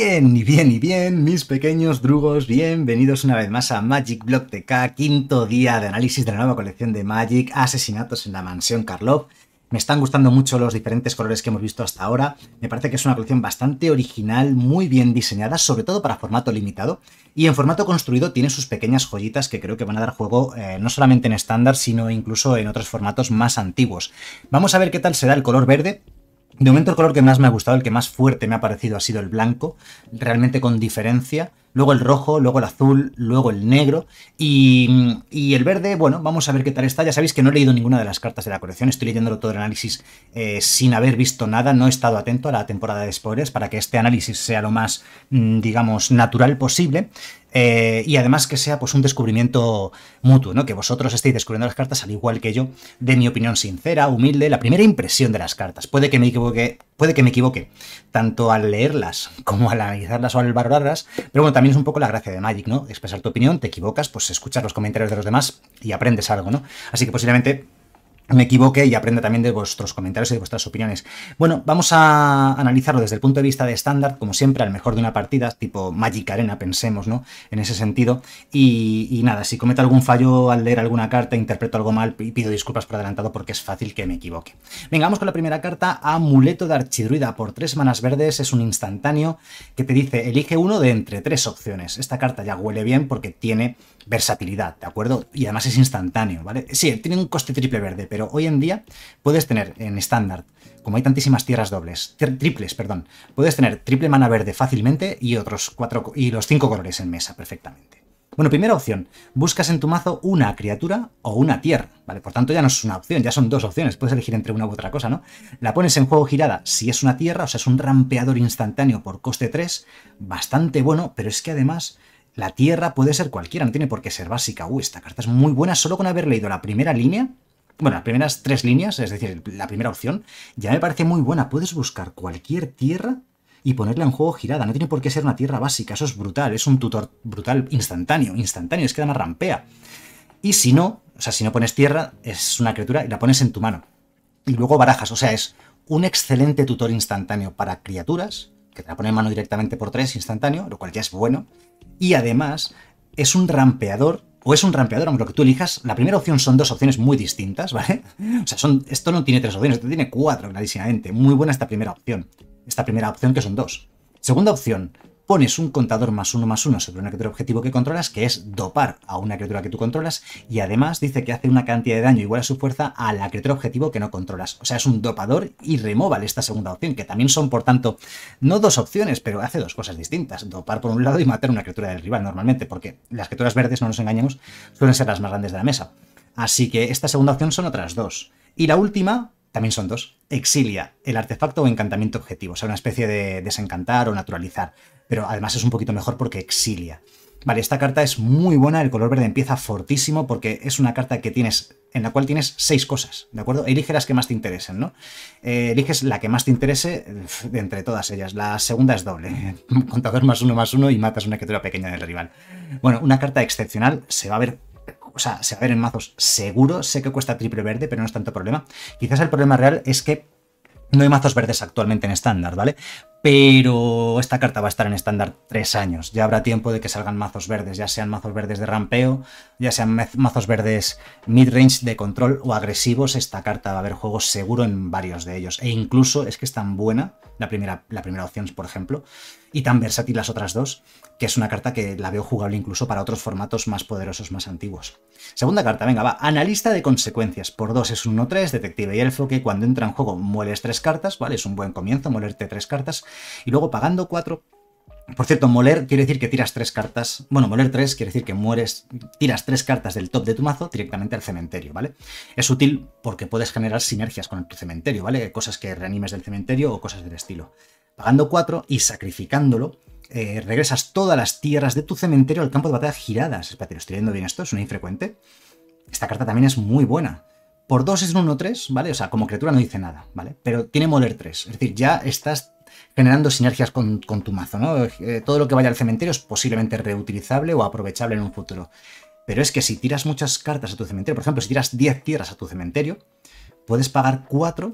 Bien, y bien, y bien, mis pequeños drugos, bienvenidos una vez más a Magic Block TK, quinto día de análisis de la nueva colección de Magic, asesinatos en la mansión Karlov. Me están gustando mucho los diferentes colores que hemos visto hasta ahora. Me parece que es una colección bastante original, muy bien diseñada, sobre todo para formato limitado. Y en formato construido tiene sus pequeñas joyitas que creo que van a dar juego eh, no solamente en estándar, sino incluso en otros formatos más antiguos. Vamos a ver qué tal será el color verde, de momento el color que más me ha gustado, el que más fuerte me ha parecido ha sido el blanco, realmente con diferencia luego el rojo, luego el azul, luego el negro y, y, el verde, bueno, vamos a ver qué tal está. Ya sabéis que no he leído ninguna de las cartas de la colección, estoy leyéndolo todo el análisis eh, sin haber visto nada, no he estado atento a la temporada de spoilers para que este análisis sea lo más, mm, digamos, natural posible. Eh, y además que sea pues un descubrimiento mutuo, ¿no? Que vosotros estéis descubriendo las cartas al igual que yo, de mi opinión sincera, humilde, la primera impresión de las cartas. Puede que me equivoque Puede que me equivoque, tanto al leerlas como al analizarlas o al valorarlas, pero bueno, también es un poco la gracia de Magic, ¿no? Expresar tu opinión, te equivocas, pues escuchas los comentarios de los demás y aprendes algo, ¿no? Así que posiblemente me equivoque y aprenda también de vuestros comentarios y de vuestras opiniones. Bueno, vamos a analizarlo desde el punto de vista de estándar, como siempre, al mejor de una partida, tipo Magic Arena, pensemos, ¿no? En ese sentido. Y, y, nada, si cometo algún fallo al leer alguna carta, interpreto algo mal y pido disculpas por adelantado porque es fácil que me equivoque. Venga, vamos con la primera carta, Amuleto de Archidruida por tres manas verdes, es un instantáneo que te dice, elige uno de entre tres opciones. Esta carta ya huele bien porque tiene versatilidad, ¿de acuerdo? Y además es instantáneo, ¿vale? Sí, tiene un coste triple verde, pero hoy en día puedes tener en estándar, como hay tantísimas tierras dobles, triples, perdón, puedes tener triple mana verde fácilmente y otros cuatro y los cinco colores en mesa perfectamente. Bueno, primera opción, buscas en tu mazo una criatura o una tierra, ¿vale? Por tanto ya no es una opción, ya son dos opciones, puedes elegir entre una u otra cosa, ¿no? La pones en juego girada si es una tierra, o sea, es un rampeador instantáneo por coste 3, bastante bueno, pero es que además la tierra puede ser cualquiera, no tiene por qué ser básica. Uy, esta carta es muy buena solo con haber leído la primera línea. Bueno, las primeras tres líneas, es decir, la primera opción, ya me parece muy buena. Puedes buscar cualquier tierra y ponerla en juego girada. No tiene por qué ser una tierra básica. Eso es brutal. Es un tutor brutal instantáneo. Instantáneo. Es que una rampea. Y si no, o sea, si no pones tierra, es una criatura y la pones en tu mano. Y luego barajas. O sea, es un excelente tutor instantáneo para criaturas, que te la pone en mano directamente por tres instantáneo, lo cual ya es bueno y además es un rampeador o es un rampeador, aunque lo que tú elijas, la primera opción son dos opciones muy distintas, ¿vale? O sea, son, esto no tiene tres opciones, esto tiene cuatro clarísimamente. Muy buena esta primera opción. Esta primera opción que son dos. Segunda opción, pones un contador más uno más uno sobre una criatura objetivo que controlas, que es dopar a una criatura que tú controlas, y además dice que hace una cantidad de daño igual a su fuerza a la criatura objetivo que no controlas. O sea, es un dopador y removal esta segunda opción, que también son, por tanto, no dos opciones, pero hace dos cosas distintas. Dopar por un lado y matar una criatura del rival normalmente, porque las criaturas verdes, no nos engañemos, suelen ser las más grandes de la mesa. Así que esta segunda opción son otras dos. Y la última, también son dos. Exilia, el artefacto o encantamiento objetivo, o sea, una especie de desencantar o naturalizar pero además es un poquito mejor porque exilia. Vale, esta carta es muy buena, el color verde empieza fortísimo porque es una carta que tienes en la cual tienes seis cosas, ¿de acuerdo? Elige las que más te interesen, ¿no? Eh, eliges la que más te interese de entre todas ellas. La segunda es doble, ¿eh? contador más uno más uno y matas una criatura pequeña del rival. Bueno, una carta excepcional, se va a ver o sea, se va a ver en mazos seguro. Sé que cuesta triple verde, pero no es tanto problema. Quizás el problema real es que no hay mazos verdes actualmente en estándar, ¿vale? pero esta carta va a estar en estándar tres años. Ya habrá tiempo de que salgan mazos verdes, ya sean mazos verdes de rampeo, ya sean mazos verdes midrange de control o agresivos. Esta carta va a haber juegos seguro en varios de ellos. E incluso es que es tan buena, la primera, la primera opción, por ejemplo, y tan versátil las otras dos, que es una carta que la veo jugable incluso para otros formatos más poderosos, más antiguos. Segunda carta, venga, va. Analista de consecuencias. Por 2 es un 1-3, detective y elfo, que cuando entra en juego mueles tres cartas, ¿vale? Es un buen comienzo, molerte tres cartas y luego pagando 4... Por cierto, moler quiere decir que tiras tres cartas. Bueno, moler tres quiere decir que mueres, tiras tres cartas del top de tu mazo directamente al cementerio, ¿vale? Es útil porque puedes generar sinergias con tu cementerio, ¿vale? Cosas que reanimes del cementerio o cosas del estilo. Pagando 4 y sacrificándolo, eh, regresas todas las tierras de tu cementerio al campo de batalla giradas. Espérate, lo estoy leyendo bien esto, es una infrecuente. Esta carta también es muy buena. Por 2 es un 1-3, ¿vale? O sea, como criatura no dice nada, ¿vale? Pero tiene moler 3. Es decir, ya estás generando sinergias con, tu mazo. ¿no? Eh, todo lo que vaya al cementerio es posiblemente reutilizable o aprovechable en un futuro. Pero es que si tiras muchas cartas a tu cementerio, por ejemplo, si tiras 10 tierras a tu cementerio, puedes pagar 4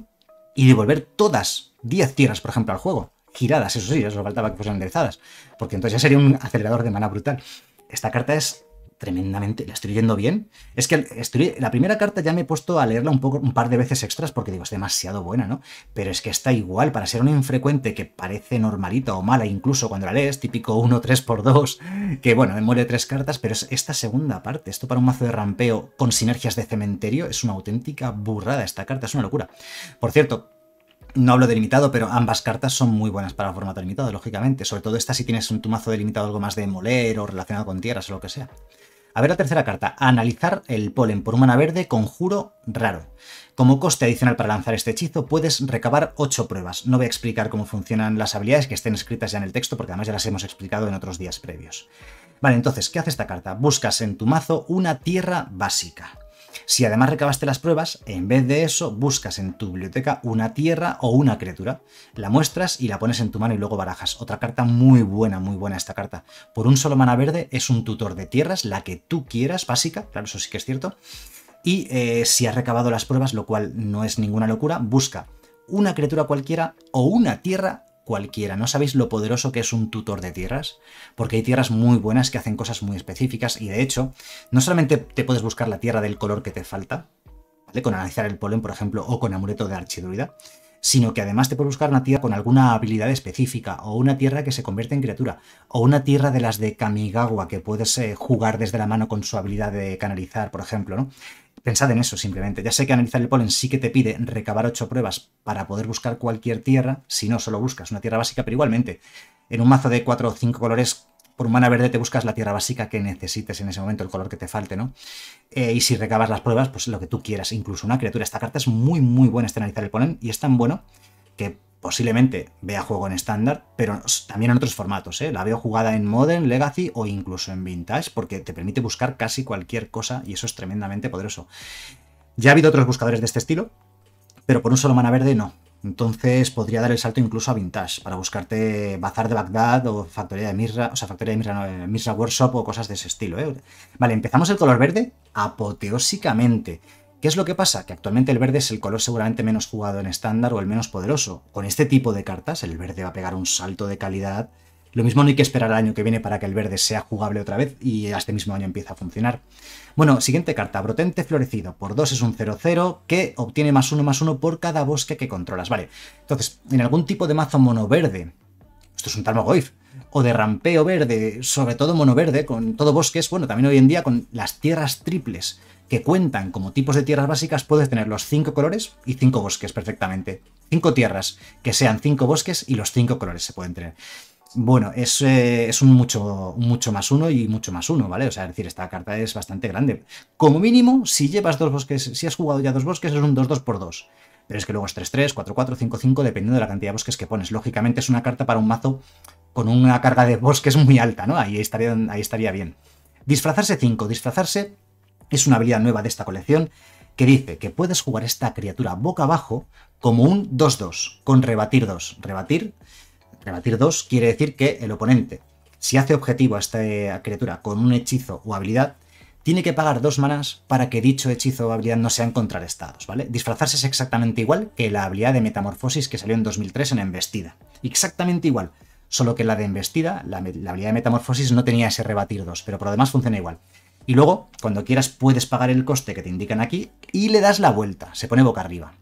y devolver todas 10 tierras, por ejemplo, al juego. Giradas, eso sí, eso faltaba que fueran enderezadas, porque entonces ya sería un acelerador de mana brutal. Esta carta es tremendamente. ¿La estoy leyendo bien? Es que la primera carta ya me he puesto a leerla un, poco, un par de veces extras porque digo, es demasiado buena, ¿no? Pero es que está igual, para ser una infrecuente que parece normalita o mala, incluso cuando la lees, típico 1, 3 por 2, que bueno, me muere tres cartas, pero es esta segunda parte. Esto para un mazo de rampeo con sinergias de cementerio es una auténtica burrada esta carta, es una locura. Por cierto, no hablo delimitado limitado, pero ambas cartas son muy buenas para formato limitado, lógicamente. Sobre todo esta si tienes un tu mazo delimitado algo más de moler o relacionado con tierras o lo que sea. A ver la tercera carta. Analizar el polen por humana verde, conjuro raro. Como coste adicional para lanzar este hechizo, puedes recabar 8 pruebas. No voy a explicar cómo funcionan las habilidades que estén escritas ya en el texto, porque además ya las hemos explicado en otros días previos. Vale, entonces, ¿qué hace esta carta? Buscas en tu mazo una tierra básica. Si además recabaste las pruebas, en vez de eso buscas en tu biblioteca una tierra o una criatura, la muestras y la pones en tu mano y luego barajas. Otra carta muy buena, muy buena esta carta. Por un solo mana verde es un tutor de tierras, la que tú quieras, básica, claro, eso sí que es cierto. Y eh, si has recabado las pruebas, lo cual no es ninguna locura, busca una criatura cualquiera o una tierra cualquiera. No sabéis lo poderoso que es un tutor de tierras, porque hay tierras muy buenas que hacen cosas muy específicas y de hecho, no solamente te puedes buscar la tierra del color que te falta, ¿vale? Con analizar el polen, por ejemplo, o con amuleto de archidruida, sino que además te puedes buscar una tierra con alguna habilidad específica, o una tierra que se convierte en criatura, o una tierra de las de Kamigawa que puedes eh, jugar desde la mano con su habilidad de canalizar, por ejemplo, ¿no? Pensad en eso simplemente. Ya sé que analizar el polen sí que te pide recabar ocho pruebas para poder buscar cualquier tierra, si no solo buscas una tierra básica, pero igualmente, en un mazo de cuatro o cinco colores, por humana verde te buscas la tierra básica que necesites en ese momento, el color que te falte, ¿no? Eh, y si recabas las pruebas, pues lo que tú quieras, incluso una criatura. Esta carta es muy, muy buena este analizar el polen y es tan bueno que posiblemente vea juego en estándar, pero también en otros formatos. ¿eh? La veo jugada en Modern, Legacy o incluso en Vintage, porque te permite buscar casi cualquier cosa y eso es tremendamente poderoso. Ya ha habido otros buscadores de este estilo, pero por un solo mana verde no. Entonces podría dar el salto incluso a Vintage para buscarte Bazar de Bagdad o Factoría de Mirra, o sea, Factoría de Mirra, eh, Workshop o cosas de ese estilo. ¿eh? Vale, empezamos el color verde apoteósicamente. ¿Qué es lo que pasa? Que actualmente el verde es el color seguramente menos jugado en estándar o el menos poderoso. Con este tipo de cartas el verde va a pegar un salto de calidad. Lo mismo no hay que esperar al año que viene para que el verde sea jugable otra vez y este mismo año empieza a funcionar. Bueno, siguiente carta, Brotente Florecido. Por 2 es un 0-0 que obtiene más 1 más 1 por cada bosque que controlas. Vale, entonces, en algún tipo de mazo mono verde, esto es un Talmogoyf, o de rampeo verde, sobre todo mono verde, con todo bosques, bueno, también hoy en día con las tierras triples que cuentan como tipos de tierras básicas, puedes tener los cinco colores y cinco bosques perfectamente. Cinco tierras, que sean cinco bosques y los cinco colores se pueden tener. Bueno, es, eh, es un mucho, mucho más uno y mucho más uno, ¿vale? O sea, decir, esta carta es bastante grande. Como mínimo, si llevas dos bosques, si has jugado ya dos bosques, es un 2-2 por 2 pero es que luego es 3-3, 4-4, 5-5, dependiendo de la cantidad de bosques que pones. Lógicamente es una carta para un mazo con una carga de bosques muy alta, ¿no? Ahí estaría, ahí estaría bien. Disfrazarse 5. Disfrazarse es una habilidad nueva de esta colección que dice que puedes jugar esta criatura boca abajo como un 2-2, con rebatir 2. Rebatir, rebatir 2 quiere decir que el oponente, si hace objetivo a esta criatura con un hechizo o habilidad, tiene que pagar dos manas para que dicho hechizo o habilidad no en contrarrestados, ¿vale? Disfrazarse es exactamente igual que la habilidad de metamorfosis que salió en 2003 en Embestida. Exactamente igual, solo que la de Embestida, la, la habilidad de metamorfosis no tenía ese rebatir 2, pero por lo demás funciona igual. Y luego, cuando quieras, puedes pagar el coste que te indican aquí y le das la vuelta, se pone boca arriba.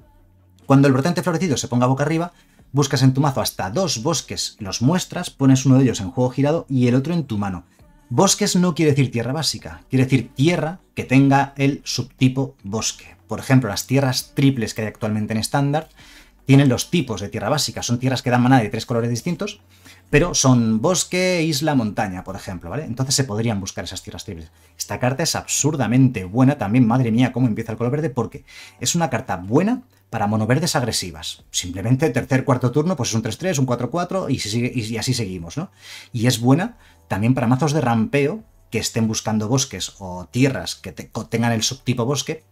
Cuando el brotante florecido se ponga boca arriba, buscas en tu mazo hasta dos bosques, los muestras, pones uno de ellos en juego girado y el otro en tu mano. Bosques no quiere decir tierra básica, quiere decir tierra que tenga el subtipo bosque. Por ejemplo, las tierras triples que hay actualmente en estándar tienen los tipos de tierra básica, son tierras que dan manada de tres colores distintos pero son bosque, isla, montaña, por ejemplo, ¿vale? Entonces se podrían buscar esas tierras triples. Esta carta es absurdamente buena también, madre mía, cómo empieza el color verde, porque es una carta buena para monoverdes agresivas. Simplemente tercer, cuarto turno, pues es un 3-3, un 4-4 y, así seguimos, ¿no? Y es buena también para mazos de rampeo que estén buscando bosques o tierras que te tengan el subtipo bosque,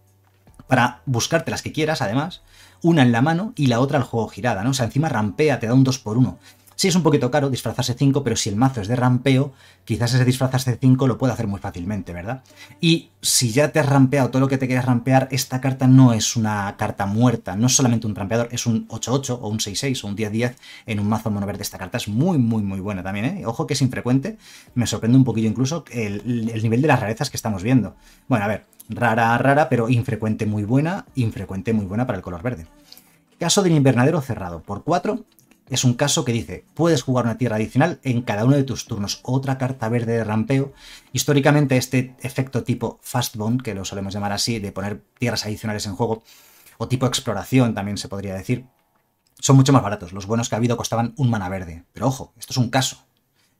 para buscarte las que quieras, además, una en la mano y la otra al juego girada, ¿no? O sea, encima rampea, te da un 2 por 1 Sí es un poquito caro disfrazarse 5, pero si el mazo es de rampeo, quizás ese disfrazarse 5 lo pueda hacer muy fácilmente, ¿verdad? Y si ya te has rampeado todo lo que te quieras rampear, esta carta no es una carta muerta, no es solamente un rampeador, es un 8-8 o un 6-6 o un 10-10 en un mazo mono verde. Esta carta es muy, muy, muy buena también, ¿eh? Ojo que es infrecuente, me sorprende un poquillo incluso el, el nivel de las rarezas que estamos viendo. Bueno, a ver, rara, rara, pero infrecuente muy buena, infrecuente muy buena para el color verde. Caso del invernadero cerrado. Por 4, es un caso que dice, puedes jugar una tierra adicional en cada uno de tus turnos, otra carta verde de rampeo. Históricamente este efecto tipo fast bond, que lo solemos llamar así, de poner tierras adicionales en juego, o tipo exploración también se podría decir, son mucho más baratos. Los buenos que ha habido costaban un mana verde. Pero ojo, esto es un caso.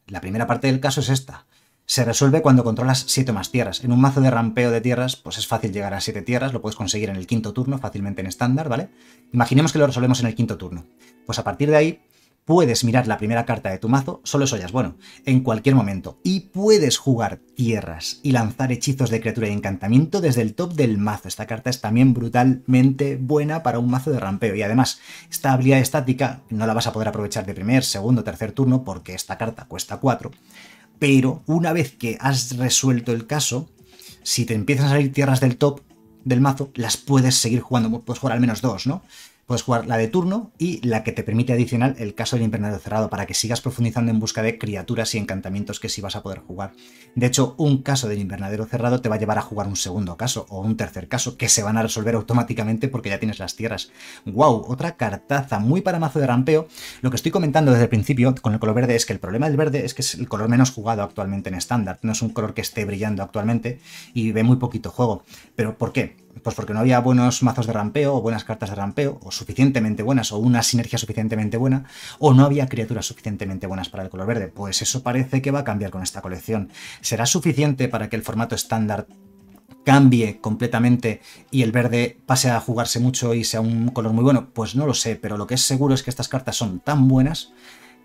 La primera parte del caso es esta se resuelve cuando controlas 7 más tierras. En un mazo de rampeo de tierras, pues es fácil llegar a 7 tierras, lo puedes conseguir en el quinto turno, fácilmente en estándar, ¿vale? Imaginemos que lo resolvemos en el quinto turno. Pues a partir de ahí, puedes mirar la primera carta de tu mazo, solo eso ya bueno, en cualquier momento. Y puedes jugar tierras y lanzar hechizos de criatura y encantamiento desde el top del mazo. Esta carta es también brutalmente buena para un mazo de rampeo. Y además, esta habilidad estática no la vas a poder aprovechar de primer, segundo, tercer turno, porque esta carta cuesta 4 pero una vez que has resuelto el caso, si te empiezan a salir tierras del top del mazo, las puedes seguir jugando, puedes jugar al menos dos, ¿no? Puedes jugar la de turno y la que te permite adicional el caso del invernadero cerrado para que sigas profundizando en busca de criaturas y encantamientos que sí vas a poder jugar. De hecho, un caso del invernadero cerrado te va a llevar a jugar un segundo caso o un tercer caso que se van a resolver automáticamente porque ya tienes las tierras. ¡Wow! Otra cartaza muy para mazo de rampeo. Lo que estoy comentando desde el principio con el color verde es que el problema del verde es que es el color menos jugado actualmente en estándar. No es un color que esté brillando actualmente y ve muy poquito juego. ¿Pero por qué? Pues porque no había buenos mazos de rampeo, o buenas cartas de rampeo, o suficientemente buenas, o una sinergia suficientemente buena, o no había criaturas suficientemente buenas para el color verde. Pues eso parece que va a cambiar con esta colección. ¿Será suficiente para que el formato estándar cambie completamente y el verde pase a jugarse mucho y sea un color muy bueno? Pues no lo sé, pero lo que es seguro es que estas cartas son tan buenas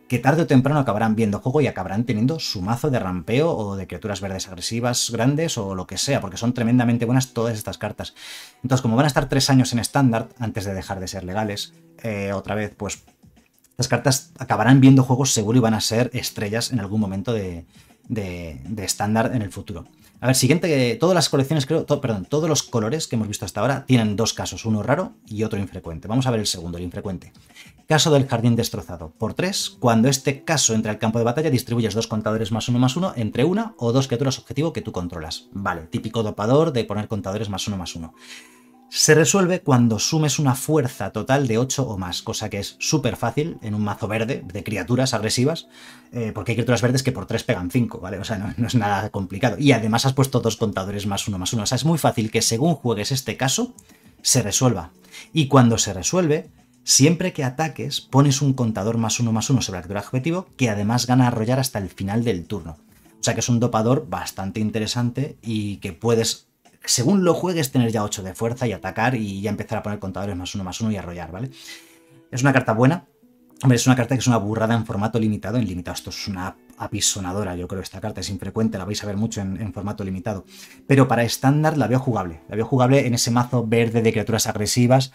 que tarde o temprano acabarán viendo juego y acabarán teniendo su mazo de rampeo o de criaturas verdes agresivas grandes o lo que sea, porque son tremendamente buenas todas estas cartas. Entonces, como van a estar tres años en estándar, antes de dejar de ser legales, eh, otra vez, pues estas cartas acabarán viendo juegos seguro y van a ser estrellas en algún momento de, estándar en el futuro. A ver, siguiente, todas las colecciones, creo, perdón, todos los colores que hemos visto hasta ahora tienen dos casos, uno raro y otro infrecuente. Vamos a ver el segundo, el infrecuente. Caso del jardín destrozado. Por 3, cuando este caso entra al campo de batalla, distribuyes dos contadores más uno más uno entre una o dos criaturas objetivo que tú controlas. Vale, típico dopador de poner contadores más uno más uno. Se resuelve cuando sumes una fuerza total de 8 o más, cosa que es súper fácil en un mazo verde de criaturas agresivas, eh, porque hay criaturas verdes que por 3 pegan 5, ¿vale? O sea, no, no, es nada complicado. Y además has puesto dos contadores más uno más uno. O sea, es muy fácil que según juegues este caso, se resuelva. Y cuando se resuelve, Siempre que ataques, pones un contador más uno más uno sobre el actor objetivo, que además gana a arrollar hasta el final del turno. O sea que es un dopador bastante interesante y que puedes, según lo juegues, tener ya 8 de fuerza y atacar y ya empezar a poner contadores más uno más uno y arrollar, ¿vale? Es una carta buena. Hombre, es una carta que es una burrada en formato limitado. En limitado esto es una apisonadora, yo creo, que esta carta. Es infrecuente, la vais a ver mucho en, formato limitado. Pero para estándar la veo jugable. La veo jugable en ese mazo verde de criaturas agresivas.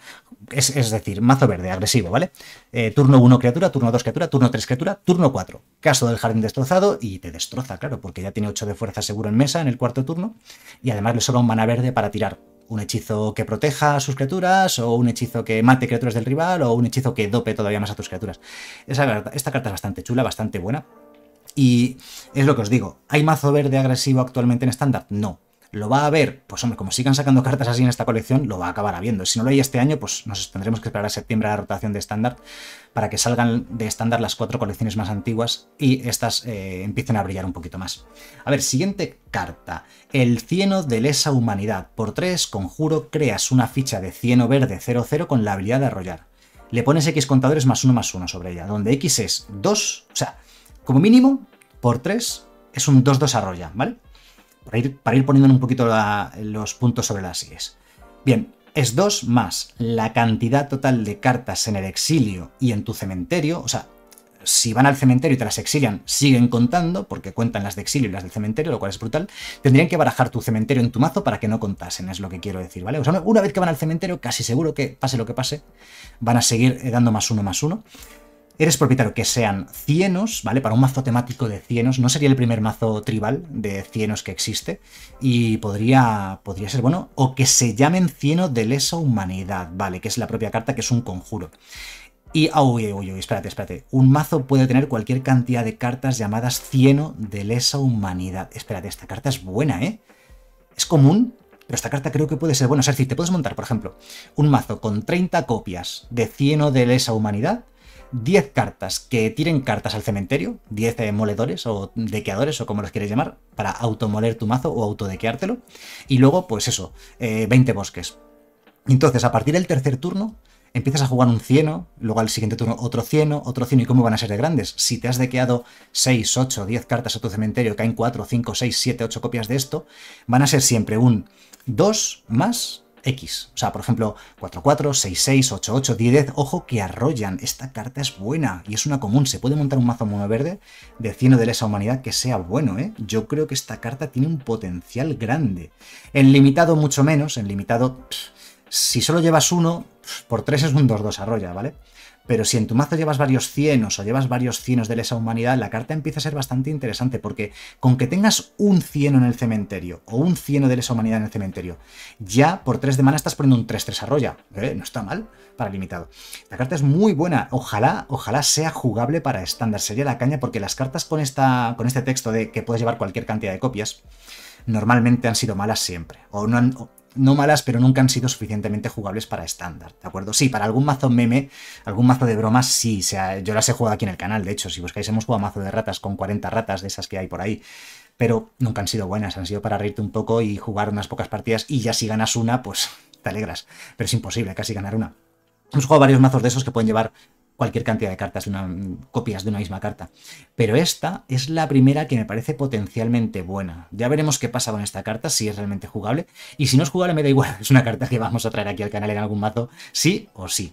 Es, decir, mazo verde, agresivo, ¿vale? Eh, turno 1 criatura, turno 2 criatura, turno 3 criatura, turno 4. Caso del jardín destrozado y te destroza, claro, porque ya tiene 8 de fuerza seguro en mesa en el cuarto turno. Y además le sobra un mana verde para tirar un hechizo que proteja a sus criaturas, o un hechizo que mate criaturas del rival, o un hechizo que dope todavía más a tus criaturas. esta carta es bastante chula, bastante buena, y es lo que os digo, ¿hay mazo verde agresivo actualmente en estándar? No. ¿Lo va a haber? Pues hombre, como sigan sacando cartas así en esta colección, lo va a acabar habiendo. Si no lo hay este año, pues nos tendremos que esperar a septiembre a la rotación de estándar para que salgan de estándar las cuatro colecciones más antiguas y estas eh, empiecen a brillar un poquito más. A ver, siguiente carta. El cieno de lesa humanidad. Por tres conjuro, creas una ficha de cieno verde 0-0 con la habilidad de arrollar. Le pones X contadores más uno más uno sobre ella, donde X es 2, o sea, como mínimo, por 3 es un 2-2 arroya, ¿vale? Para ir, para ir poniendo un poquito los puntos sobre las IES. Bien, es 2 más la cantidad total de cartas en el exilio y en tu cementerio. O sea, si van al cementerio y te las exilian, siguen contando, porque cuentan las de exilio y las del cementerio, lo cual es brutal. Tendrían que barajar tu cementerio en tu mazo para que no contasen, es lo que quiero decir, ¿vale? O sea, una vez que van al cementerio, casi seguro que, pase lo que pase, van a seguir dando más uno, más uno eres propietario que sean cienos, ¿vale? Para un mazo temático de cienos, no sería el primer mazo tribal de cienos que existe, y podría, podría ser bueno, o que se llamen cieno de lesa humanidad, ¿vale? Que es la propia carta, que es un conjuro. Y, ah, uy, uy, uy, espérate, espérate. Un mazo puede tener cualquier cantidad de cartas llamadas cieno de lesa humanidad. Espérate, esta carta es buena, ¿eh? Es común, pero esta carta creo que puede ser buena. Es decir, te puedes montar, por ejemplo, un mazo con 30 copias de cieno de lesa humanidad 10 cartas que tiren cartas al cementerio, 10 eh, moledores o dequeadores o como los quieres llamar, para automoler tu mazo o autodequeártelo. Y luego, pues eso, 20 eh, bosques. Entonces, a partir del tercer turno, empiezas a jugar un cieno, luego al siguiente turno otro cieno, otro cieno, ¿y cómo van a ser de grandes? Si te has dequeado 6, 8, 10 cartas a tu cementerio, caen 4, 5, 6, 7, 8 copias de esto, van a ser siempre un 2 más X. O sea, por ejemplo, 4-4, 6-6, 8-8, 10-10. Ojo que arrollan. Esta carta es buena y es una común. Se puede montar un mazo mono verde de cieno de lesa humanidad que sea bueno, ¿eh? Yo creo que esta carta tiene un potencial grande. En limitado, mucho menos. En limitado, si solo llevas uno, por 3 es un 2-2 arrolla, ¿vale? Pero si en tu mazo llevas varios cienos o llevas varios cienos de lesa humanidad, la carta empieza a ser bastante interesante porque con que tengas un cieno en el cementerio o un cieno de lesa humanidad en el cementerio, ya por 3 de mana estás poniendo un 3-3 arroya. ¿eh? no está mal para limitado. La carta es muy buena. Ojalá, ojalá sea jugable para estándar. Sería la caña porque las cartas con, esta, con este texto de que puedes llevar cualquier cantidad de copias normalmente han sido malas siempre. O no han, no malas, pero nunca han sido suficientemente jugables para estándar, ¿de acuerdo? Sí, para algún mazo meme, algún mazo de bromas, sí, sea, yo las he jugado aquí en el canal, de hecho, si buscáis hemos jugado mazo de ratas con 40 ratas de esas que hay por ahí, pero nunca han sido buenas, han sido para reírte un poco y jugar unas pocas partidas y ya si ganas una, pues te alegras, pero es imposible casi ganar una. Hemos jugado varios mazos de esos que pueden llevar cualquier cantidad de cartas, una, copias de una misma carta. Pero esta es la primera que me parece potencialmente buena. Ya veremos qué pasa con esta carta, si es realmente jugable. Y si no es jugable me da igual, es una carta que vamos a traer aquí al canal en algún mazo, sí o sí.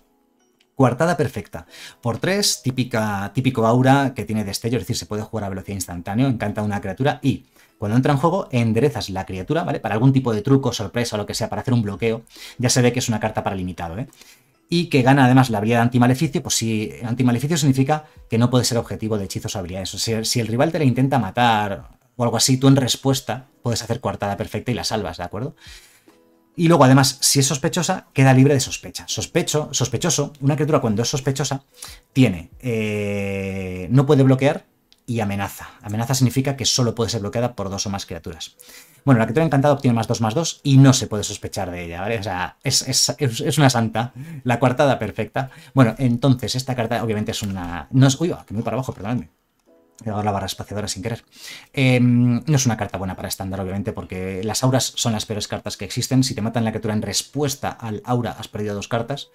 Cuartada perfecta. Por 3, típica, típico aura que tiene destello, es decir, se puede jugar a velocidad instantánea, encanta una criatura y cuando entra en juego, enderezas la criatura, ¿vale? Para algún tipo de truco, sorpresa o lo que sea, para hacer un bloqueo. Ya se ve que es una carta para limitado, ¿eh? y que gana además la habilidad de antimaleficio, pues si antimaleficio significa que no puede ser objetivo de hechizos o habilidades. si el rival te la intenta matar o algo así, tú en respuesta puedes hacer coartada perfecta y la salvas, ¿de acuerdo? Y luego, además, si es sospechosa, queda libre de sospecha. Sospecho, sospechoso, una criatura cuando es sospechosa, tiene. Eh, no puede bloquear y amenaza. Amenaza significa que solo puede ser bloqueada por dos o más criaturas. Bueno, la criatura encantada obtiene más 2 más 2 y no se puede sospechar de ella, ¿vale? O sea, es, una santa, la coartada perfecta. Bueno, entonces esta carta obviamente es una... No es... Uy, ah, que me para abajo, perdonadme. He dado la barra espaciadora sin querer. Em, no es una carta buena para estándar, obviamente, porque las auras son las peores cartas que existen. Si te matan la criatura en respuesta al aura, has perdido dos cartas.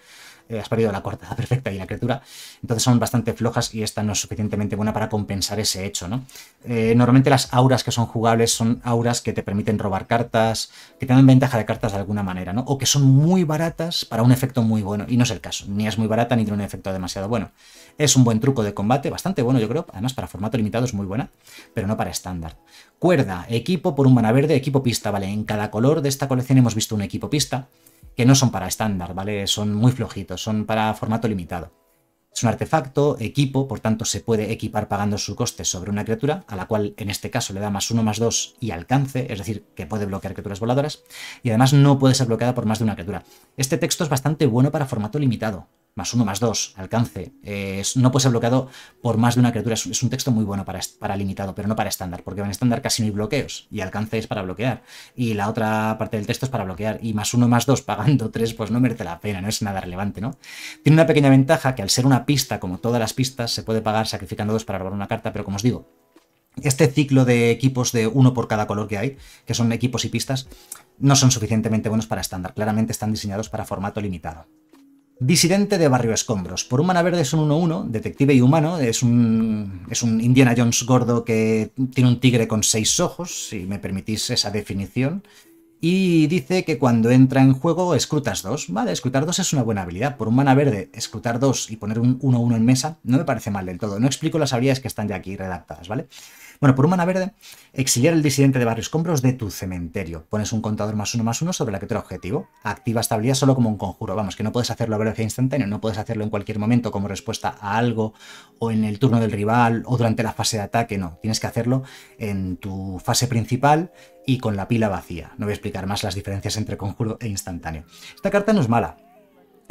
Eh, has perdido la cortada perfecta y la criatura. Entonces son bastante flojas y esta no es suficientemente buena para compensar ese hecho, ¿no? Eh, normalmente las auras que son jugables son auras que te permiten robar cartas, que te dan ventaja de cartas de alguna manera, ¿no? O que son muy baratas para un efecto muy bueno. Y no es el caso. Ni es muy barata ni tiene un efecto demasiado bueno. Es un buen truco de combate, bastante bueno yo creo. Además, para formato limitado es muy buena, pero no para estándar. Cuerda, equipo por un mana verde, equipo pista, ¿vale? En cada color de esta colección hemos visto un equipo pista que no son para estándar, ¿vale? Son muy flojitos, son para formato limitado. Es un artefacto, equipo, por tanto se puede equipar pagando su coste sobre una criatura, a la cual en este caso le da más uno más dos y alcance, es decir, que puede bloquear criaturas voladoras, y además no puede ser bloqueada por más de una criatura. Este texto es bastante bueno para formato limitado, más uno, más dos, alcance. no puede ser bloqueado por más de una criatura. Es, un texto muy bueno para, para, limitado, pero no para estándar, porque en estándar casi no hay bloqueos y alcance es para bloquear. Y la otra parte del texto es para bloquear. Y más uno, más dos, pagando tres, pues no merece la pena, no es nada relevante, ¿no? Tiene una pequeña ventaja que al ser una pista, como todas las pistas, se puede pagar sacrificando dos para robar una carta, pero como os digo, este ciclo de equipos de uno por cada color que hay, que son equipos y pistas, no son suficientemente buenos para estándar. Claramente están diseñados para formato limitado. Disidente de Barrio Escombros. Por mana Verde es un 1-1, detective y humano. Es un, es un Indiana Jones gordo que tiene un tigre con seis ojos, si me permitís esa definición. Y dice que cuando entra en juego, escrutas 2. Vale, escrutar dos es una buena habilidad. Por mana Verde, escrutar dos y poner un 1-1 en mesa no me parece mal del todo. No explico las habilidades que están ya aquí redactadas, ¿vale? Bueno, por humana verde, exiliar el disidente de barrio escombros de tu cementerio. Pones un contador más uno más uno sobre la criatura objetivo. Activa esta habilidad solo como un conjuro. Vamos, que no puedes hacerlo a velocidad instantánea, no puedes hacerlo en cualquier momento como respuesta a algo, o en el turno del rival, o durante la fase de ataque, no. Tienes que hacerlo en tu fase principal y con la pila vacía. No voy a explicar más las diferencias entre conjuro e instantáneo. Esta carta no es mala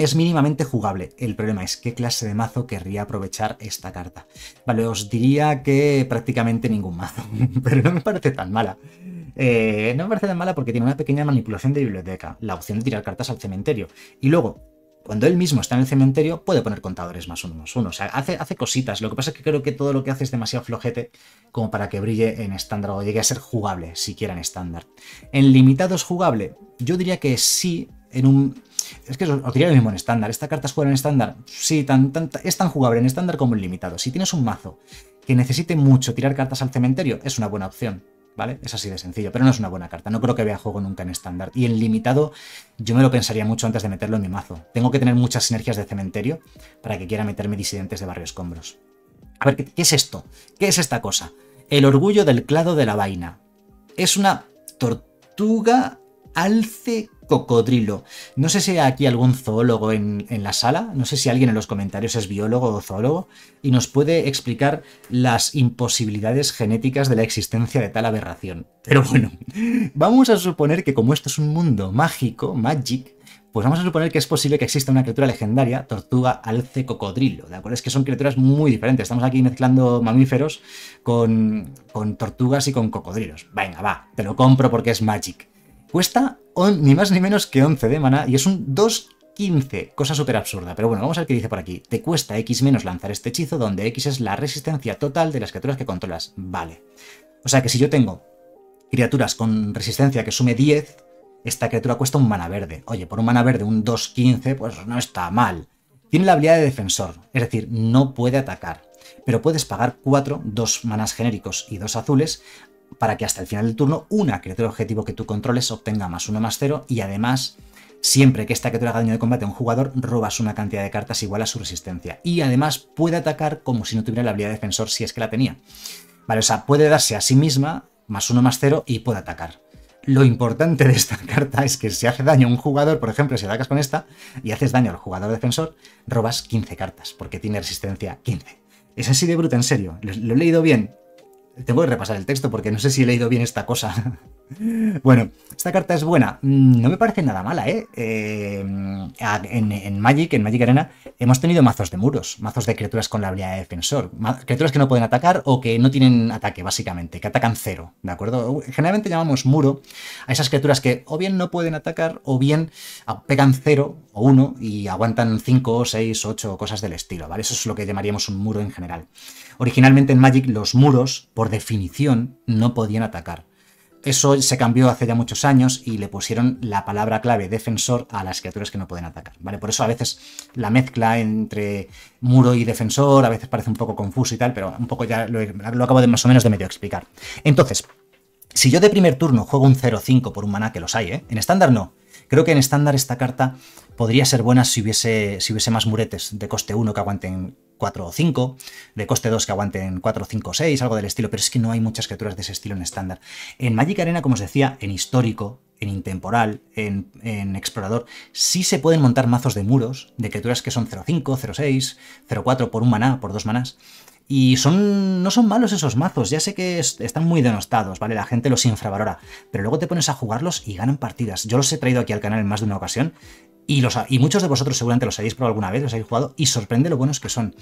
es mínimamente jugable, el problema es qué clase de mazo querría aprovechar esta carta. Vale, os diría que prácticamente ningún mazo, pero no me parece tan mala. Eh, no me parece tan mala porque tiene una pequeña manipulación de biblioteca, la opción de tirar cartas al cementerio. Y luego, cuando él mismo está en el cementerio, puede poner contadores más uno menos uno. O sea, hace, hace cositas. Lo que pasa es que creo que todo lo que hace es demasiado flojete como para que brille en estándar o llegue a ser jugable, siquiera en estándar. En limitado es jugable. Yo diría que sí, en un... Es que os, diría lo mismo en estándar. ¿Esta carta es jugable en estándar? Sí, tan, es tan jugable en estándar como en limitado. Si tienes un mazo que necesite mucho tirar cartas al cementerio, es una buena opción. ¿Vale? Es así de sencillo, pero no es una buena carta. No creo que vea juego nunca en estándar. Y en limitado, yo me lo pensaría mucho antes de meterlo en mi mazo. Tengo que tener muchas sinergias de cementerio para que quiera meterme disidentes de barrio escombros. A ver, ¿qué, qué es esto? ¿Qué es esta cosa? El orgullo del clado de la vaina. Es una tortuga alce cocodrilo. No sé si hay aquí algún zoólogo en, la sala, no sé si alguien en los comentarios es biólogo o zoólogo y nos puede explicar las imposibilidades genéticas de la existencia de tal aberración. Pero bueno, vamos a suponer que como esto es un mundo mágico, magic, pues vamos a suponer que es posible que exista una criatura legendaria, tortuga, alce, cocodrilo, ¿de acuerdo? Es que son criaturas muy diferentes, estamos aquí mezclando mamíferos con, con tortugas y con cocodrilos. Venga, va, te lo compro porque es magic. Cuesta ni más ni menos que 11 de mana y es un 2-15, cosa súper absurda. Pero bueno, vamos a ver qué dice por aquí. Te cuesta X menos lanzar este hechizo, donde X es la resistencia total de las criaturas que controlas. Vale. O sea que si yo tengo criaturas con resistencia que sume 10, esta criatura cuesta un mana verde. Oye, por un mana verde, un 2-15, pues no está mal. Tiene la habilidad de defensor, es decir, no puede atacar. Pero puedes pagar 4, 2 manas genéricos y 2 azules, para que hasta el final del turno una criatura objetivo que tú controles obtenga más 1 más 0 y además siempre que esta criatura haga daño de combate a un jugador robas una cantidad de cartas igual a su resistencia y además puede atacar como si no tuviera la habilidad defensor si es que la tenía. Vale, o sea, puede darse a sí misma más 1 más 0 y puede atacar. Lo importante de esta carta es que si hace daño a un jugador, por ejemplo, si atacas con esta y haces daño al jugador defensor, robas 15 cartas porque tiene resistencia 15. Es así de bruta, en serio. lo he leído bien, te voy a repasar el texto porque no sé si he leído bien esta cosa. Bueno, esta carta es buena. Mm, no me parece nada mala, ¿eh? eh en, Magic, en Magic Arena, hemos tenido mazos de muros, mazos de criaturas con la habilidad de defensor, criaturas que no pueden atacar o que no tienen ataque, básicamente, que atacan cero, ¿de acuerdo? Generalmente llamamos muro a esas criaturas que o bien no pueden atacar o bien pegan cero o uno y aguantan 5, 6, ocho cosas del estilo, ¿vale? Eso es lo que llamaríamos un muro en general. Originalmente en Magic los muros, por definición, no podían atacar eso se cambió hace ya muchos años y le pusieron la palabra clave defensor a las criaturas que no pueden atacar, ¿vale? Por eso a veces la mezcla entre muro y defensor a veces parece un poco confuso y tal, pero un poco ya lo, lo acabo de más o menos de medio explicar. Entonces, si yo de primer turno juego un 0-5 por un maná, que los hay, ¿eh? En estándar no. Creo que en estándar esta carta podría ser buena si hubiese, más muretes de coste 1 que aguanten 4 o 5, de coste 2 que aguanten 4, 5 o 6, algo del estilo, pero es que no hay muchas criaturas de ese estilo en estándar. En Magic Arena, como os decía, en histórico, en intemporal, en, explorador, sí se pueden montar mazos de muros, de criaturas que son 0.5, 0.6, 0.4 por un maná, por dos manás, y son, no son malos esos mazos, ya sé que están muy denostados, ¿vale? La gente los infravalora, pero luego te pones a jugarlos y ganan partidas. Yo los he traído aquí al canal en más de una ocasión y, los, muchos de vosotros seguramente los habéis probado alguna vez, los habéis jugado, y sorprende lo buenos que son.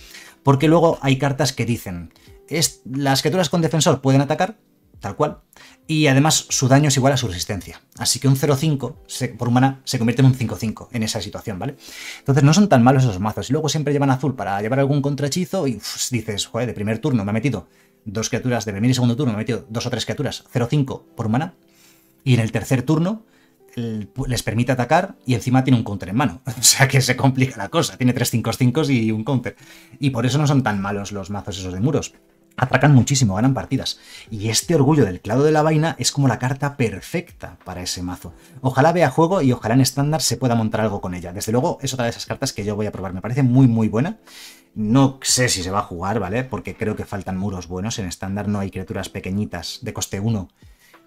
Porque luego hay cartas que dicen, es, las criaturas con defensor pueden atacar, tal cual, y además su daño es igual a su resistencia. Así que un 0-5 por humana se convierte en un 5-5 en esa situación, ¿vale? Entonces no son tan malos esos mazos. Y luego siempre llevan azul para llevar algún contrahechizo y dices, joder, de primer turno me ha metido dos criaturas, de primer y segundo turno me ha metido dos o tres criaturas, 0-5 por humana. Y en el tercer turno eh, les permite atacar y encima tiene un counter en mano. O sea que se complica la cosa. Tiene 3 5 5 y un counter. Y por eso no son tan malos los mazos esos de muros. Atacan muchísimo, ganan partidas. Y este orgullo del clado de la vaina es como la carta perfecta para ese mazo. Ojalá vea juego y ojalá en estándar se pueda montar algo con ella. Desde luego es otra de esas cartas que yo voy a probar. Me parece muy muy buena. No sé si se va a jugar, ¿vale? Porque creo que faltan muros buenos. En estándar no hay criaturas pequeñitas de coste 1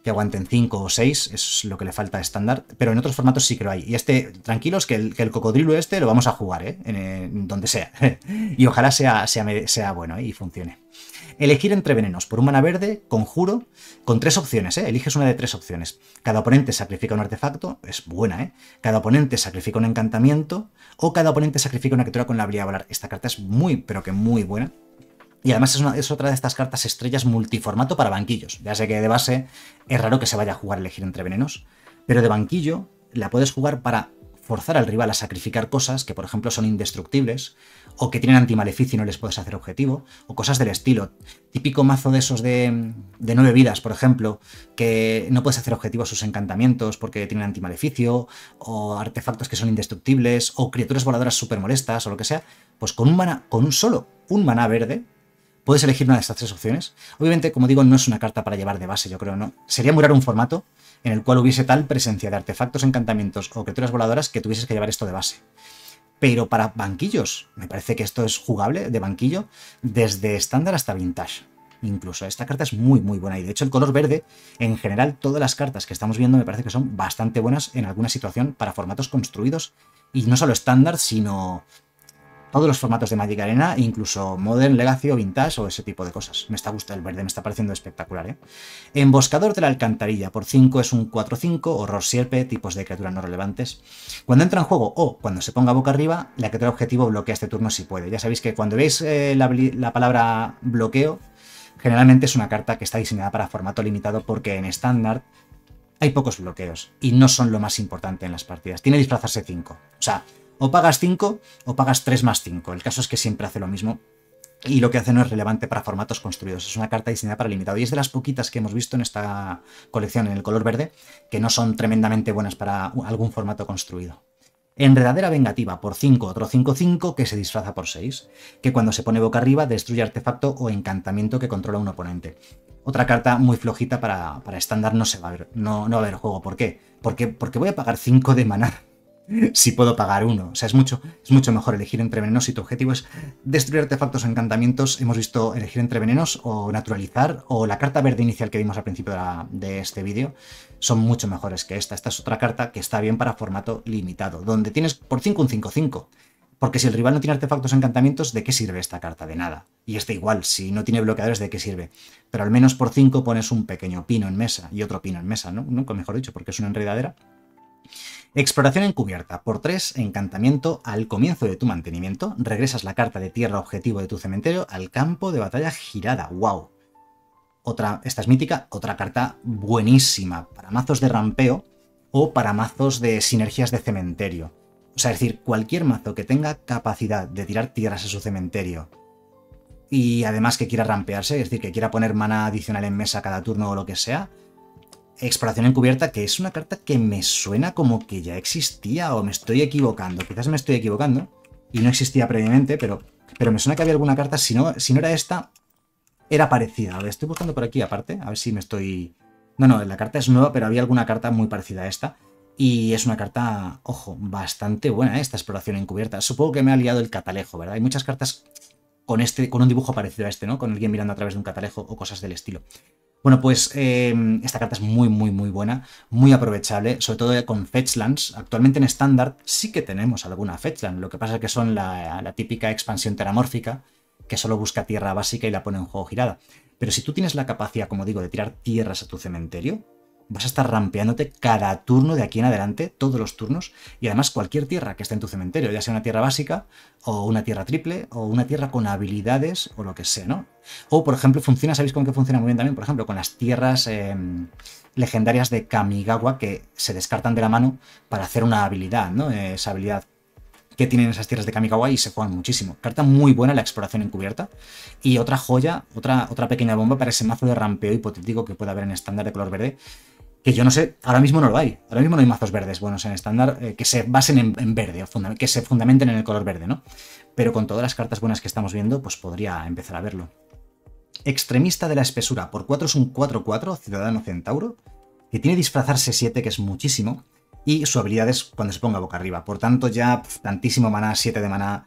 que aguanten 5 o 6, es lo que le falta estándar, pero en otros formatos sí que lo hay. Y este, tranquilos, que el, que el cocodrilo este lo vamos a jugar, ¿eh? En, donde sea. y ojalá sea, sea, sea bueno ¿eh? y funcione. Elegir entre venenos por un mana verde, conjuro, con tres opciones, ¿eh? eliges una de tres opciones. Cada oponente sacrifica un artefacto, es buena, ¿eh? Cada oponente sacrifica un encantamiento o cada oponente sacrifica una criatura con la habilidad de Esta carta es muy, pero que muy buena. Y además es, otra de estas cartas estrellas multiformato para banquillos. Ya sé que de base es raro que se vaya a jugar a elegir entre venenos, pero de banquillo la puedes jugar para forzar al rival a sacrificar cosas que, por ejemplo, son indestructibles, o que tienen antimaleficio y no les puedes hacer objetivo, o cosas del estilo. Típico mazo de esos de, nueve vidas, por ejemplo, que no puedes hacer objetivo a sus encantamientos porque tienen antimaleficio, o artefactos que son indestructibles, o criaturas voladoras súper molestas, o lo que sea. Pues con un, mana con un solo, un maná verde, Puedes elegir una de estas tres opciones. Obviamente, como digo, no es una carta para llevar de base, yo creo, ¿no? Sería muy un formato en el cual hubiese tal presencia de artefactos, encantamientos o criaturas voladoras que tuvieses que llevar esto de base. Pero para banquillos, me parece que esto es jugable de banquillo desde estándar hasta vintage. Incluso esta carta es muy muy buena y de hecho el color verde, en general todas las cartas que estamos viendo me parece que son bastante buenas en alguna situación para formatos construidos y no solo estándar, sino todos los formatos de Magic Arena, incluso Modern, Legacy Vintage o ese tipo de cosas. Me está gustando el verde, me está pareciendo espectacular. ¿eh? Emboscador de la Alcantarilla, por 5 es un 4-5, horror sierpe, tipos de criaturas no relevantes. Cuando entra en juego o cuando se ponga boca arriba, la criatura objetivo bloquea este turno si puede. Ya sabéis que cuando veis eh, la, la palabra bloqueo, generalmente es una carta que está diseñada para formato limitado porque en estándar hay pocos bloqueos y no son lo más importante en las partidas. Tiene disfrazarse 5. O sea, o pagas 5 o pagas 3 más 5. El caso es que siempre hace lo mismo y lo que hace no es relevante para formatos construidos. Es una carta diseñada para limitado y es de las poquitas que hemos visto en esta colección en el color verde que no son tremendamente buenas para algún formato construido. Enredadera vengativa por 5, otro 5-5 que se disfraza por 6, que cuando se pone boca arriba destruye artefacto o encantamiento que controla un oponente. Otra carta muy flojita para, estándar no se va a ver, no, no va a haber juego. ¿Por qué? Porque, porque voy a pagar 5 de maná si puedo pagar uno. O sea, es mucho, es mucho mejor elegir entre venenos si tu objetivo es destruir artefactos o encantamientos. Hemos visto elegir entre venenos o naturalizar o la carta verde inicial que vimos al principio de, este vídeo. Son mucho mejores que esta. Esta es otra carta que está bien para formato limitado, donde tienes por 5 un 5-5. Porque si el rival no tiene artefactos o encantamientos, ¿de qué sirve esta carta? De nada. Y está igual, si no tiene bloqueadores, ¿de qué sirve? Pero al menos por 5 pones un pequeño pino en mesa y otro pino en mesa, ¿no? Nunca mejor dicho, porque es una enredadera. Exploración encubierta. Por 3, encantamiento. Al comienzo de tu mantenimiento, regresas la carta de tierra objetivo de tu cementerio al campo de batalla girada. ¡Wow! Otra, esta es mítica, otra carta buenísima para mazos de rampeo o para mazos de sinergias de cementerio. O sea, es decir, cualquier mazo que tenga capacidad de tirar tierras a su cementerio y además que quiera rampearse, es decir, que quiera poner mana adicional en mesa cada turno o lo que sea, Exploración encubierta, que es una carta que me suena como que ya existía o me estoy equivocando. Quizás me estoy equivocando y no existía previamente, pero, pero me suena que había alguna carta. Si no, si no era esta, era parecida. A ver, estoy buscando por aquí aparte, a ver si me estoy... No, no, la carta es nueva, pero había alguna carta muy parecida a esta. Y es una carta, ojo, bastante buena ¿eh? esta exploración encubierta. Supongo que me ha liado el catalejo, ¿verdad? Hay muchas cartas con, este, con un dibujo parecido a este, ¿no? Con alguien mirando a través de un catalejo o cosas del estilo. Bueno, pues eh, esta carta es muy, muy, muy buena, muy aprovechable, sobre todo con Fetchlands. Actualmente en estándar sí que tenemos alguna Fetchland, lo que pasa es que son la, la, típica expansión teramórfica que solo busca tierra básica y la pone en juego girada. Pero si tú tienes la capacidad, como digo, de tirar tierras a tu cementerio, vas a estar rampeándote cada turno de aquí en adelante, todos los turnos, y además cualquier tierra que esté en tu cementerio, ya sea una tierra básica, o una tierra triple, o una tierra con habilidades, o lo que sea, ¿no? O, por ejemplo, funciona, ¿sabéis con qué funciona muy bien también? Por ejemplo, con las tierras em, legendarias de Kamigawa que se descartan de la mano para hacer una habilidad, ¿no? Esa habilidad que tienen esas tierras de Kamigawa y se juegan muchísimo. Carta muy buena la exploración encubierta. Y otra joya, otra, otra pequeña bomba para ese mazo de rampeo hipotético que puede haber en estándar de color verde, que yo no sé, ahora mismo no lo hay. Ahora mismo no hay mazos verdes buenos en estándar eh, que se basen en, verde, o que se fundamenten en el color verde, ¿no? Pero con todas las cartas buenas que estamos viendo, pues podría empezar a verlo. Extremista de la espesura, por 4 es un 4-4, Ciudadano Centauro, que tiene disfrazarse 7, que es muchísimo, y su habilidad es cuando se ponga boca arriba. Por tanto, ya tantísimo maná, 7 de maná,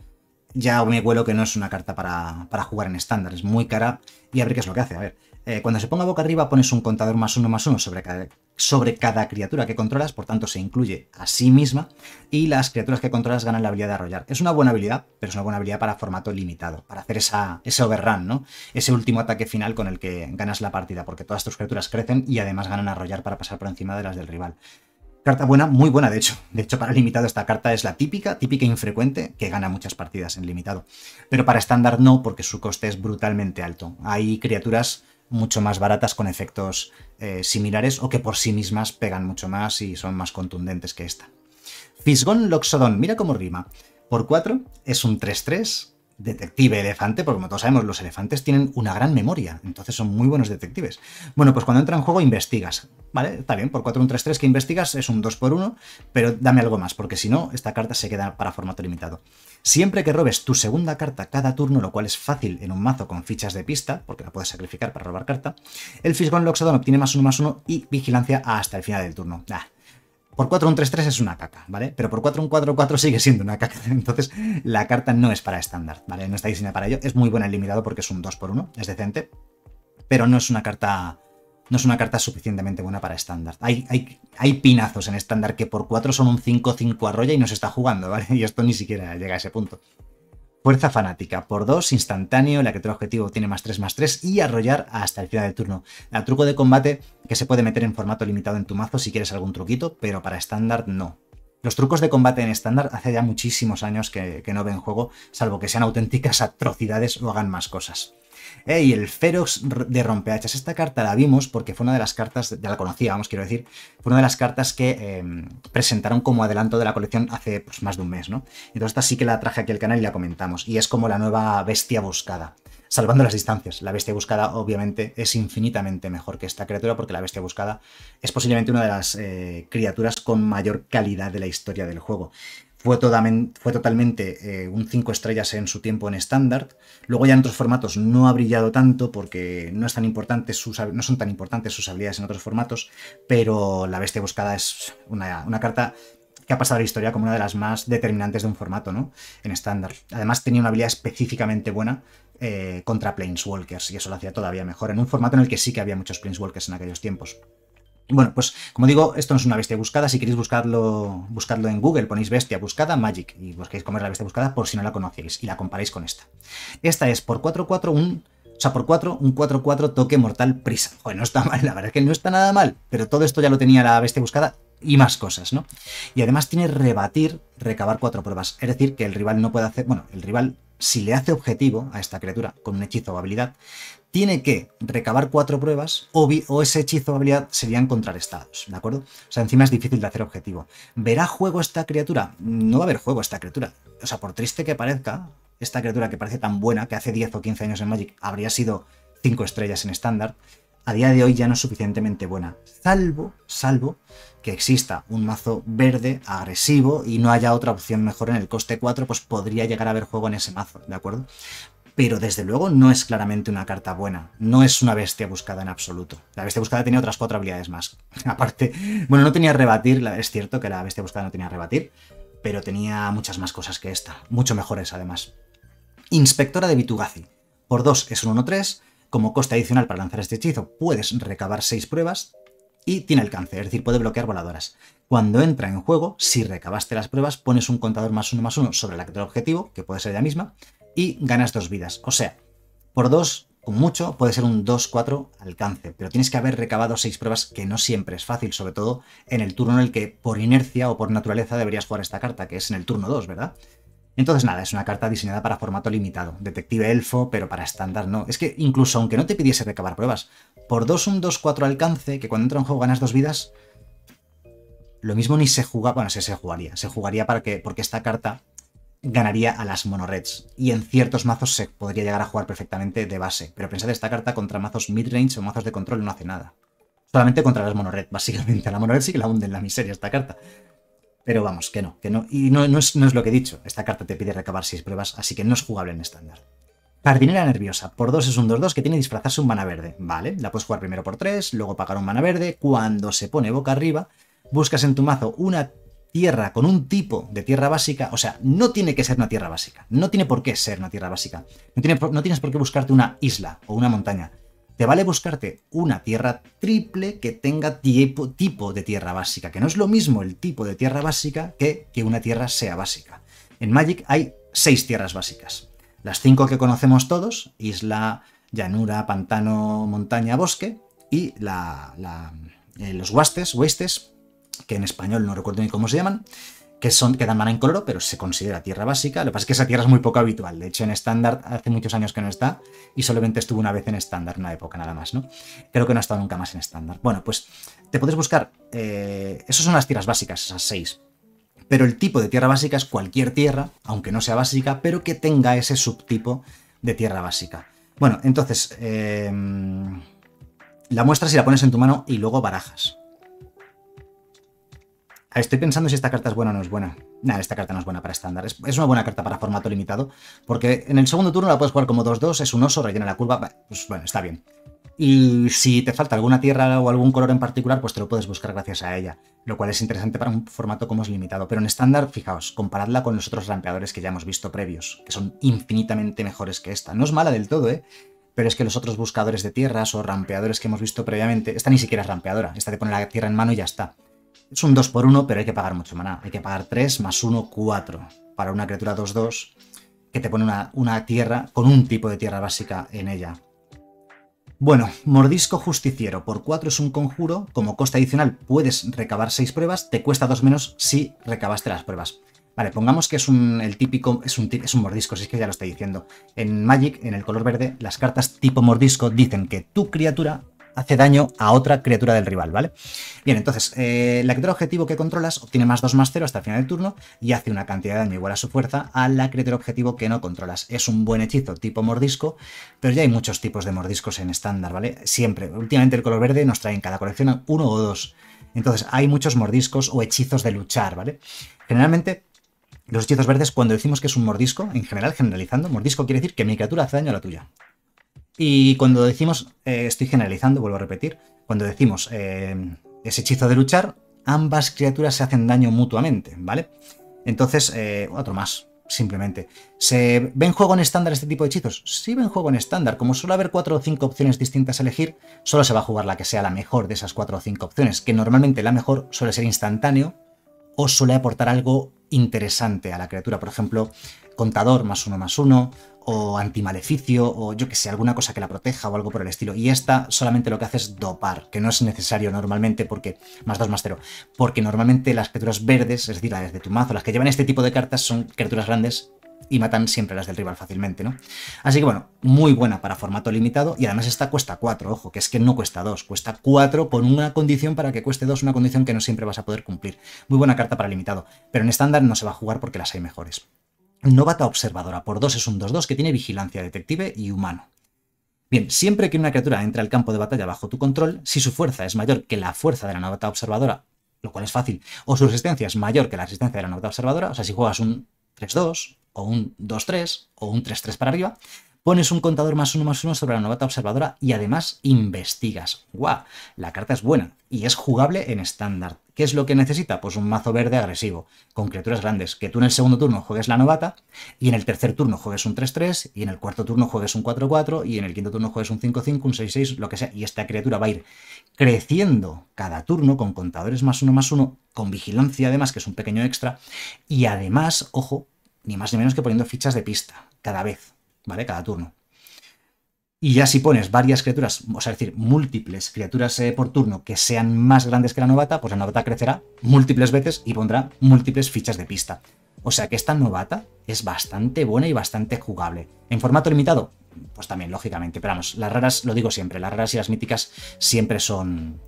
ya me vuelo que no es una carta para, para jugar en estándar, es muy cara, y a ver qué es lo que hace, a ver. Eh, cuando se ponga boca arriba pones un contador más uno más uno sobre cada, sobre cada criatura que controlas, por tanto se incluye a sí misma, y las criaturas que controlas ganan la habilidad de arrollar. Es una buena habilidad, pero es una buena habilidad para formato limitado, para hacer esa, ese overrun, ¿no? Ese último ataque final con el que ganas la partida, porque todas tus criaturas crecen y además ganan arrollar para pasar por encima de las del rival. Carta buena, muy buena de hecho. De hecho, para limitado esta carta es la típica, típica e infrecuente, que gana muchas partidas en limitado. Pero para estándar no, porque su coste es brutalmente alto. Hay criaturas mucho más baratas con efectos eh, similares o que por sí mismas pegan mucho más y son más contundentes que esta. Fisgón Loxodón, mira cómo rima. Por 4 es un 3-3 detective elefante, porque como todos sabemos, los elefantes tienen una gran memoria, entonces son muy buenos detectives. Bueno, pues cuando entra en juego investigas, ¿vale? Está bien, por 4 1 3-3 que investigas es un 2 por 1 pero dame algo más, porque si no, esta carta se queda para formato limitado. Siempre que robes tu segunda carta cada turno, lo cual es fácil en un mazo con fichas de pista, porque la puedes sacrificar para robar carta, el Fisgón Loxodon obtiene más uno más uno y vigilancia hasta el final del turno. Por 4 un 3-3 es una caca, ¿vale? Pero por 4 un 4-4 sigue siendo una caca. Entonces la carta no es para estándar, ¿vale? No está diseñada para ello. Es muy buena en limitado porque es un 2 por 1 es decente. Pero no es una carta no es una carta suficientemente buena para estándar. Hay, hay, hay, pinazos en estándar que por 4 son un 5-5 arroya y no se está jugando, ¿vale? Y esto ni siquiera llega a ese punto. Fuerza fanática, por 2, instantáneo, la que criatura objetivo tiene más 3, más 3 y arrollar hasta el final del turno. El truco de combate que se puede meter en formato limitado en tu mazo si quieres algún truquito, pero para estándar no. Los trucos de combate en estándar hace ya muchísimos años que, que no ven juego, salvo que sean auténticas atrocidades o hagan más cosas. Eh, y el Ferox de Rompehachas. Esta carta la vimos porque fue una de las cartas, ya la conocía, vamos, quiero decir, fue una de las cartas que em, presentaron como adelanto de la colección hace pues, más de un mes, ¿no? Entonces esta sí que la traje aquí al canal y la comentamos. Y es como la nueva bestia buscada salvando las distancias. La bestia buscada, obviamente, es infinitamente mejor que esta criatura, porque la bestia buscada es posiblemente una de las eh, criaturas con mayor calidad de la historia del juego fue, totalmente eh, un 5 estrellas en su tiempo en estándar. Luego ya en otros formatos no ha brillado tanto porque no, es tan no son tan importantes sus habilidades en otros formatos, pero La Bestia Buscada es una, carta que ha pasado a la historia como una de las más determinantes de un formato, ¿no? En estándar. Además tenía una habilidad específicamente buena eh, contra Planeswalkers y eso lo hacía todavía mejor en un formato en el que sí que había muchos Planeswalkers en aquellos tiempos. Bueno, pues como digo, esto no es una bestia buscada. Si queréis buscarlo, en Google, ponéis bestia buscada Magic y busquéis comer la bestia buscada por si no la conocéis y la comparáis con esta. Esta es por 4-4 un... O sea, por 4, un 4-4 toque mortal prisa. Joder, no está mal, la verdad es que no está nada mal, pero todo esto ya lo tenía la bestia buscada y más cosas, ¿no? Y además tiene rebatir, recabar cuatro pruebas. Es decir, que el rival no puede hacer... Bueno, el rival, si le hace objetivo a esta criatura con un hechizo o habilidad, tiene que recabar cuatro pruebas o, ese hechizo o habilidad serían estados, ¿de acuerdo? O sea, encima es difícil de hacer objetivo. ¿Verá juego esta criatura? No va a haber juego esta criatura. O sea, por triste que parezca, esta criatura que parece tan buena, que hace 10 o 15 años en Magic habría sido 5 estrellas en estándar, a día de hoy ya no es suficientemente buena. Salvo, salvo que exista un mazo verde, agresivo y no haya otra opción mejor en el coste 4, pues podría llegar a haber juego en ese mazo, ¿de acuerdo? pero desde luego no es claramente una carta buena, no es una bestia buscada en absoluto. La bestia buscada tenía otras cuatro habilidades más. Aparte, bueno, no tenía rebatir, es cierto que la bestia buscada no tenía rebatir, pero tenía muchas más cosas que esta, mucho mejores además. Inspectora de Bitugazi. Por 2 es un 1-3, como coste adicional para lanzar este hechizo puedes recabar 6 pruebas y tiene alcance, es decir, puede bloquear voladoras. Cuando entra en juego, si recabaste las pruebas, pones un contador más uno más uno sobre la objetivo, que puede ser ella misma, y ganas dos vidas. O sea, por dos, con mucho, puede ser un 2-4 alcance, pero tienes que haber recabado seis pruebas, que no siempre es fácil, sobre todo en el turno en el que por inercia o por naturaleza deberías jugar esta carta, que es en el turno 2, ¿verdad? Entonces nada, es una carta diseñada para formato limitado, detective elfo, pero para estándar no. Es que incluso aunque no te pidiese recabar pruebas, por dos un 2-4 alcance, que cuando entra en juego ganas dos vidas, lo mismo ni se juega, bueno, se, se jugaría, se jugaría para que, porque esta carta ganaría a las monoreds. Y en ciertos mazos se podría llegar a jugar perfectamente de base. Pero pensad esta carta contra mazos midrange o mazos de control no hace nada. Solamente contra las monored, básicamente. A la monored sí que la hunde en la miseria esta carta. Pero vamos, que no, que no. Y no, no, es, lo que he dicho. Esta carta te pide recabar 6 pruebas, así que no es jugable en estándar. Jardinera nerviosa. Por 2 es un 2-2 que tiene disfrazarse un mana verde. Vale, la puedes jugar primero por 3, luego pagar un mana verde. Cuando se pone boca arriba, buscas en tu mazo una tierra con un tipo de tierra básica, o sea, no tiene que ser una tierra básica, no tiene por qué ser una tierra básica, no, no tienes por qué buscarte una isla o una montaña, te vale buscarte una tierra triple que tenga tipo, tipo, de tierra básica, que no es lo mismo el tipo de tierra básica que que una tierra sea básica. En Magic hay seis tierras básicas. Las cinco que conocemos todos, isla, llanura, pantano, montaña, bosque, y la, eh, los huastes, huestes, que en español no recuerdo ni cómo se llaman, que, son, que dan mana en color, pero se considera tierra básica. Lo que pasa es que esa tierra es muy poco habitual. De hecho, en estándar hace muchos años que no está y solamente estuvo una vez en estándar, una época nada más, ¿no? Creo que no ha estado nunca más en estándar. Bueno, pues te puedes buscar. Eh, esas son las tierras básicas, esas seis. Pero el tipo de tierra básica es cualquier tierra, aunque no sea básica, pero que tenga ese subtipo de tierra básica. Bueno, entonces. Eh, la muestra y la pones en tu mano y luego barajas estoy pensando si esta carta es buena o no es buena. Nada, esta carta no es buena para estándar. Es, una buena carta para formato limitado, porque en el segundo turno la puedes jugar como 2-2, es un oso, rellena la curva, pues bueno, está bien. Y si te falta alguna tierra o algún color en particular, pues te lo puedes buscar gracias a ella, lo cual es interesante para un formato como es limitado. Pero en estándar, fijaos, comparadla con los otros rampeadores que ya hemos visto previos, que son infinitamente mejores que esta. No es mala del todo, ¿eh? pero es que los otros buscadores de tierras o rampeadores que hemos visto previamente, esta ni siquiera es rampeadora, esta te pone la tierra en mano y ya está. Es un 2 por 1, pero hay que pagar mucho maná. Hay que pagar 3 más 1, 4. Para una criatura 2-2 que te pone una, tierra con un tipo de tierra básica en ella. Bueno, mordisco justiciero por 4 es un conjuro, como coste adicional puedes recabar 6 pruebas, te cuesta 2 menos si recabaste las pruebas. Vale, pongamos que es un el típico, es un, es un mordisco, si es que ya lo estoy diciendo. En Magic, en el color verde, las cartas tipo mordisco dicen que tu criatura hace daño a otra criatura del rival, ¿vale? Bien, entonces, eh, la criatura objetivo que controlas obtiene más 2 más 0 hasta el final del turno y hace una cantidad de daño igual a su fuerza a la criatura objetivo que no controlas. Es un buen hechizo tipo mordisco, pero ya hay muchos tipos de mordiscos en estándar, ¿vale? Siempre. Últimamente el color verde nos trae en cada colección uno o dos. Entonces, hay muchos mordiscos o hechizos de luchar, ¿vale? Generalmente, los hechizos verdes, cuando decimos que es un mordisco, en general, generalizando, mordisco quiere decir que mi criatura hace daño a la tuya. Y cuando decimos, eh, estoy generalizando, vuelvo a repetir, cuando decimos eh, ese hechizo de luchar, ambas criaturas se hacen daño mutuamente, ¿vale? Entonces, eh, otro más, simplemente. ¿Se ven juego en estándar este tipo de hechizos? Sí, ven juego en estándar. Como suele haber cuatro o cinco opciones distintas a elegir, solo se va a jugar la que sea la mejor de esas cuatro o cinco opciones, que normalmente la mejor suele ser instantáneo o suele aportar algo interesante a la criatura. Por ejemplo, contador más uno más uno, o antimaleficio, o yo que sé, alguna cosa que la proteja o algo por el estilo. Y esta solamente lo que hace es dopar, que no es necesario normalmente porque, más 2 más 0, porque normalmente las criaturas verdes, es decir, las de tu mazo, las que llevan este tipo de cartas son criaturas grandes y matan siempre las del rival fácilmente, ¿no? Así que bueno, muy buena para formato limitado y además esta cuesta 4, ojo, que es que no cuesta 2, cuesta 4 con una condición para que cueste 2, una condición que no siempre vas a poder cumplir. Muy buena carta para limitado, pero en estándar no se va a jugar porque las hay mejores. Novata observadora por 2 es un 2-2 que tiene vigilancia detective y humano. Bien, siempre que una criatura entra al campo de batalla bajo tu control, si su fuerza es mayor que la fuerza de la novata observadora, lo cual es fácil, o su resistencia es mayor que la resistencia de la novata observadora, o sea, si juegas un 3-2, o un 2-3, o un 3-3 para arriba, pones un contador más uno más uno sobre la novata observadora y además investigas. ¡Guau! La carta es buena y es jugable en estándar. ¿Qué es lo que necesita? Pues un mazo verde agresivo, con criaturas grandes, que tú en el segundo turno juegues la novata, y en el tercer turno juegues un 3-3, y en el cuarto turno juegues un 4-4, y en el quinto turno juegues un 5-5, un 6-6, lo que sea, y esta criatura va a ir creciendo cada turno con contadores más uno más uno, con vigilancia además, que es un pequeño extra, y además, ojo, ni más ni menos que poniendo fichas de pista cada vez. ¿vale? Cada turno. Y ya si pones varias criaturas, o sea, es decir, múltiples criaturas eh, por turno que sean más grandes que la novata, pues la novata crecerá múltiples veces y pondrá múltiples fichas de pista. O sea que esta novata es bastante buena y bastante jugable. En formato limitado, pues también, lógicamente, pero vamos, las raras, lo digo siempre, las raras y las míticas siempre son,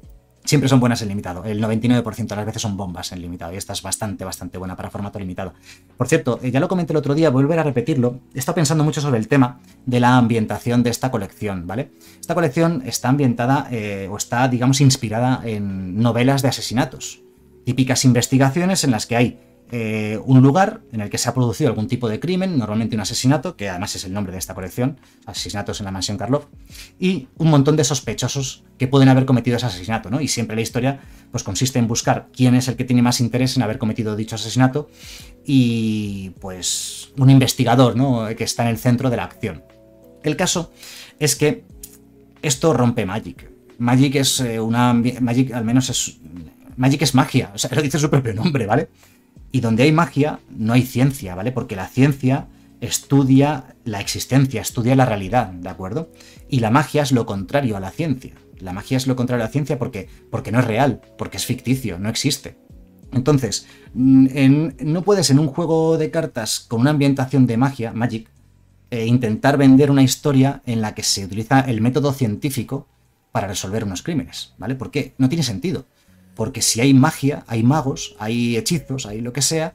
siempre son buenas en limitado. El 99% de las veces son bombas en limitado y esta es bastante, bastante buena para formato limitado. Por cierto, eh, ya lo comenté el otro día, volver a repetirlo, he estado pensando mucho sobre el tema de la ambientación de esta colección, ¿vale? Esta colección está ambientada eh, o está, digamos, inspirada en novelas de asesinatos, típicas investigaciones en las que hay eh, un lugar en el que se ha producido algún tipo de crimen, normalmente un asesinato, que además es el nombre de esta colección, asesinatos en la mansión Karlov, y un montón de sospechosos que pueden haber cometido ese asesinato, ¿no? Y siempre la historia pues, consiste en buscar quién es el que tiene más interés en haber cometido dicho asesinato y pues un investigador, ¿no? Que está en el centro de la acción. El caso es que esto rompe Magic. Magic es eh, una... Magic al menos es... Magic es magia, o sea, lo dice su propio nombre, ¿vale? Y donde hay magia, no hay ciencia, ¿vale? Porque la ciencia estudia la existencia, estudia la realidad, ¿de acuerdo? Y la magia es lo contrario a la ciencia. La magia es lo contrario a la ciencia porque, porque no es real, porque es ficticio, no existe. Entonces, mm, no puedes en un juego de cartas con una ambientación de magia, Magic, eh, intentar vender una historia en la que se utiliza el método científico para resolver unos crímenes, ¿vale? Porque no tiene sentido porque si hay magia, hay magos, hay hechizos, hay lo que sea,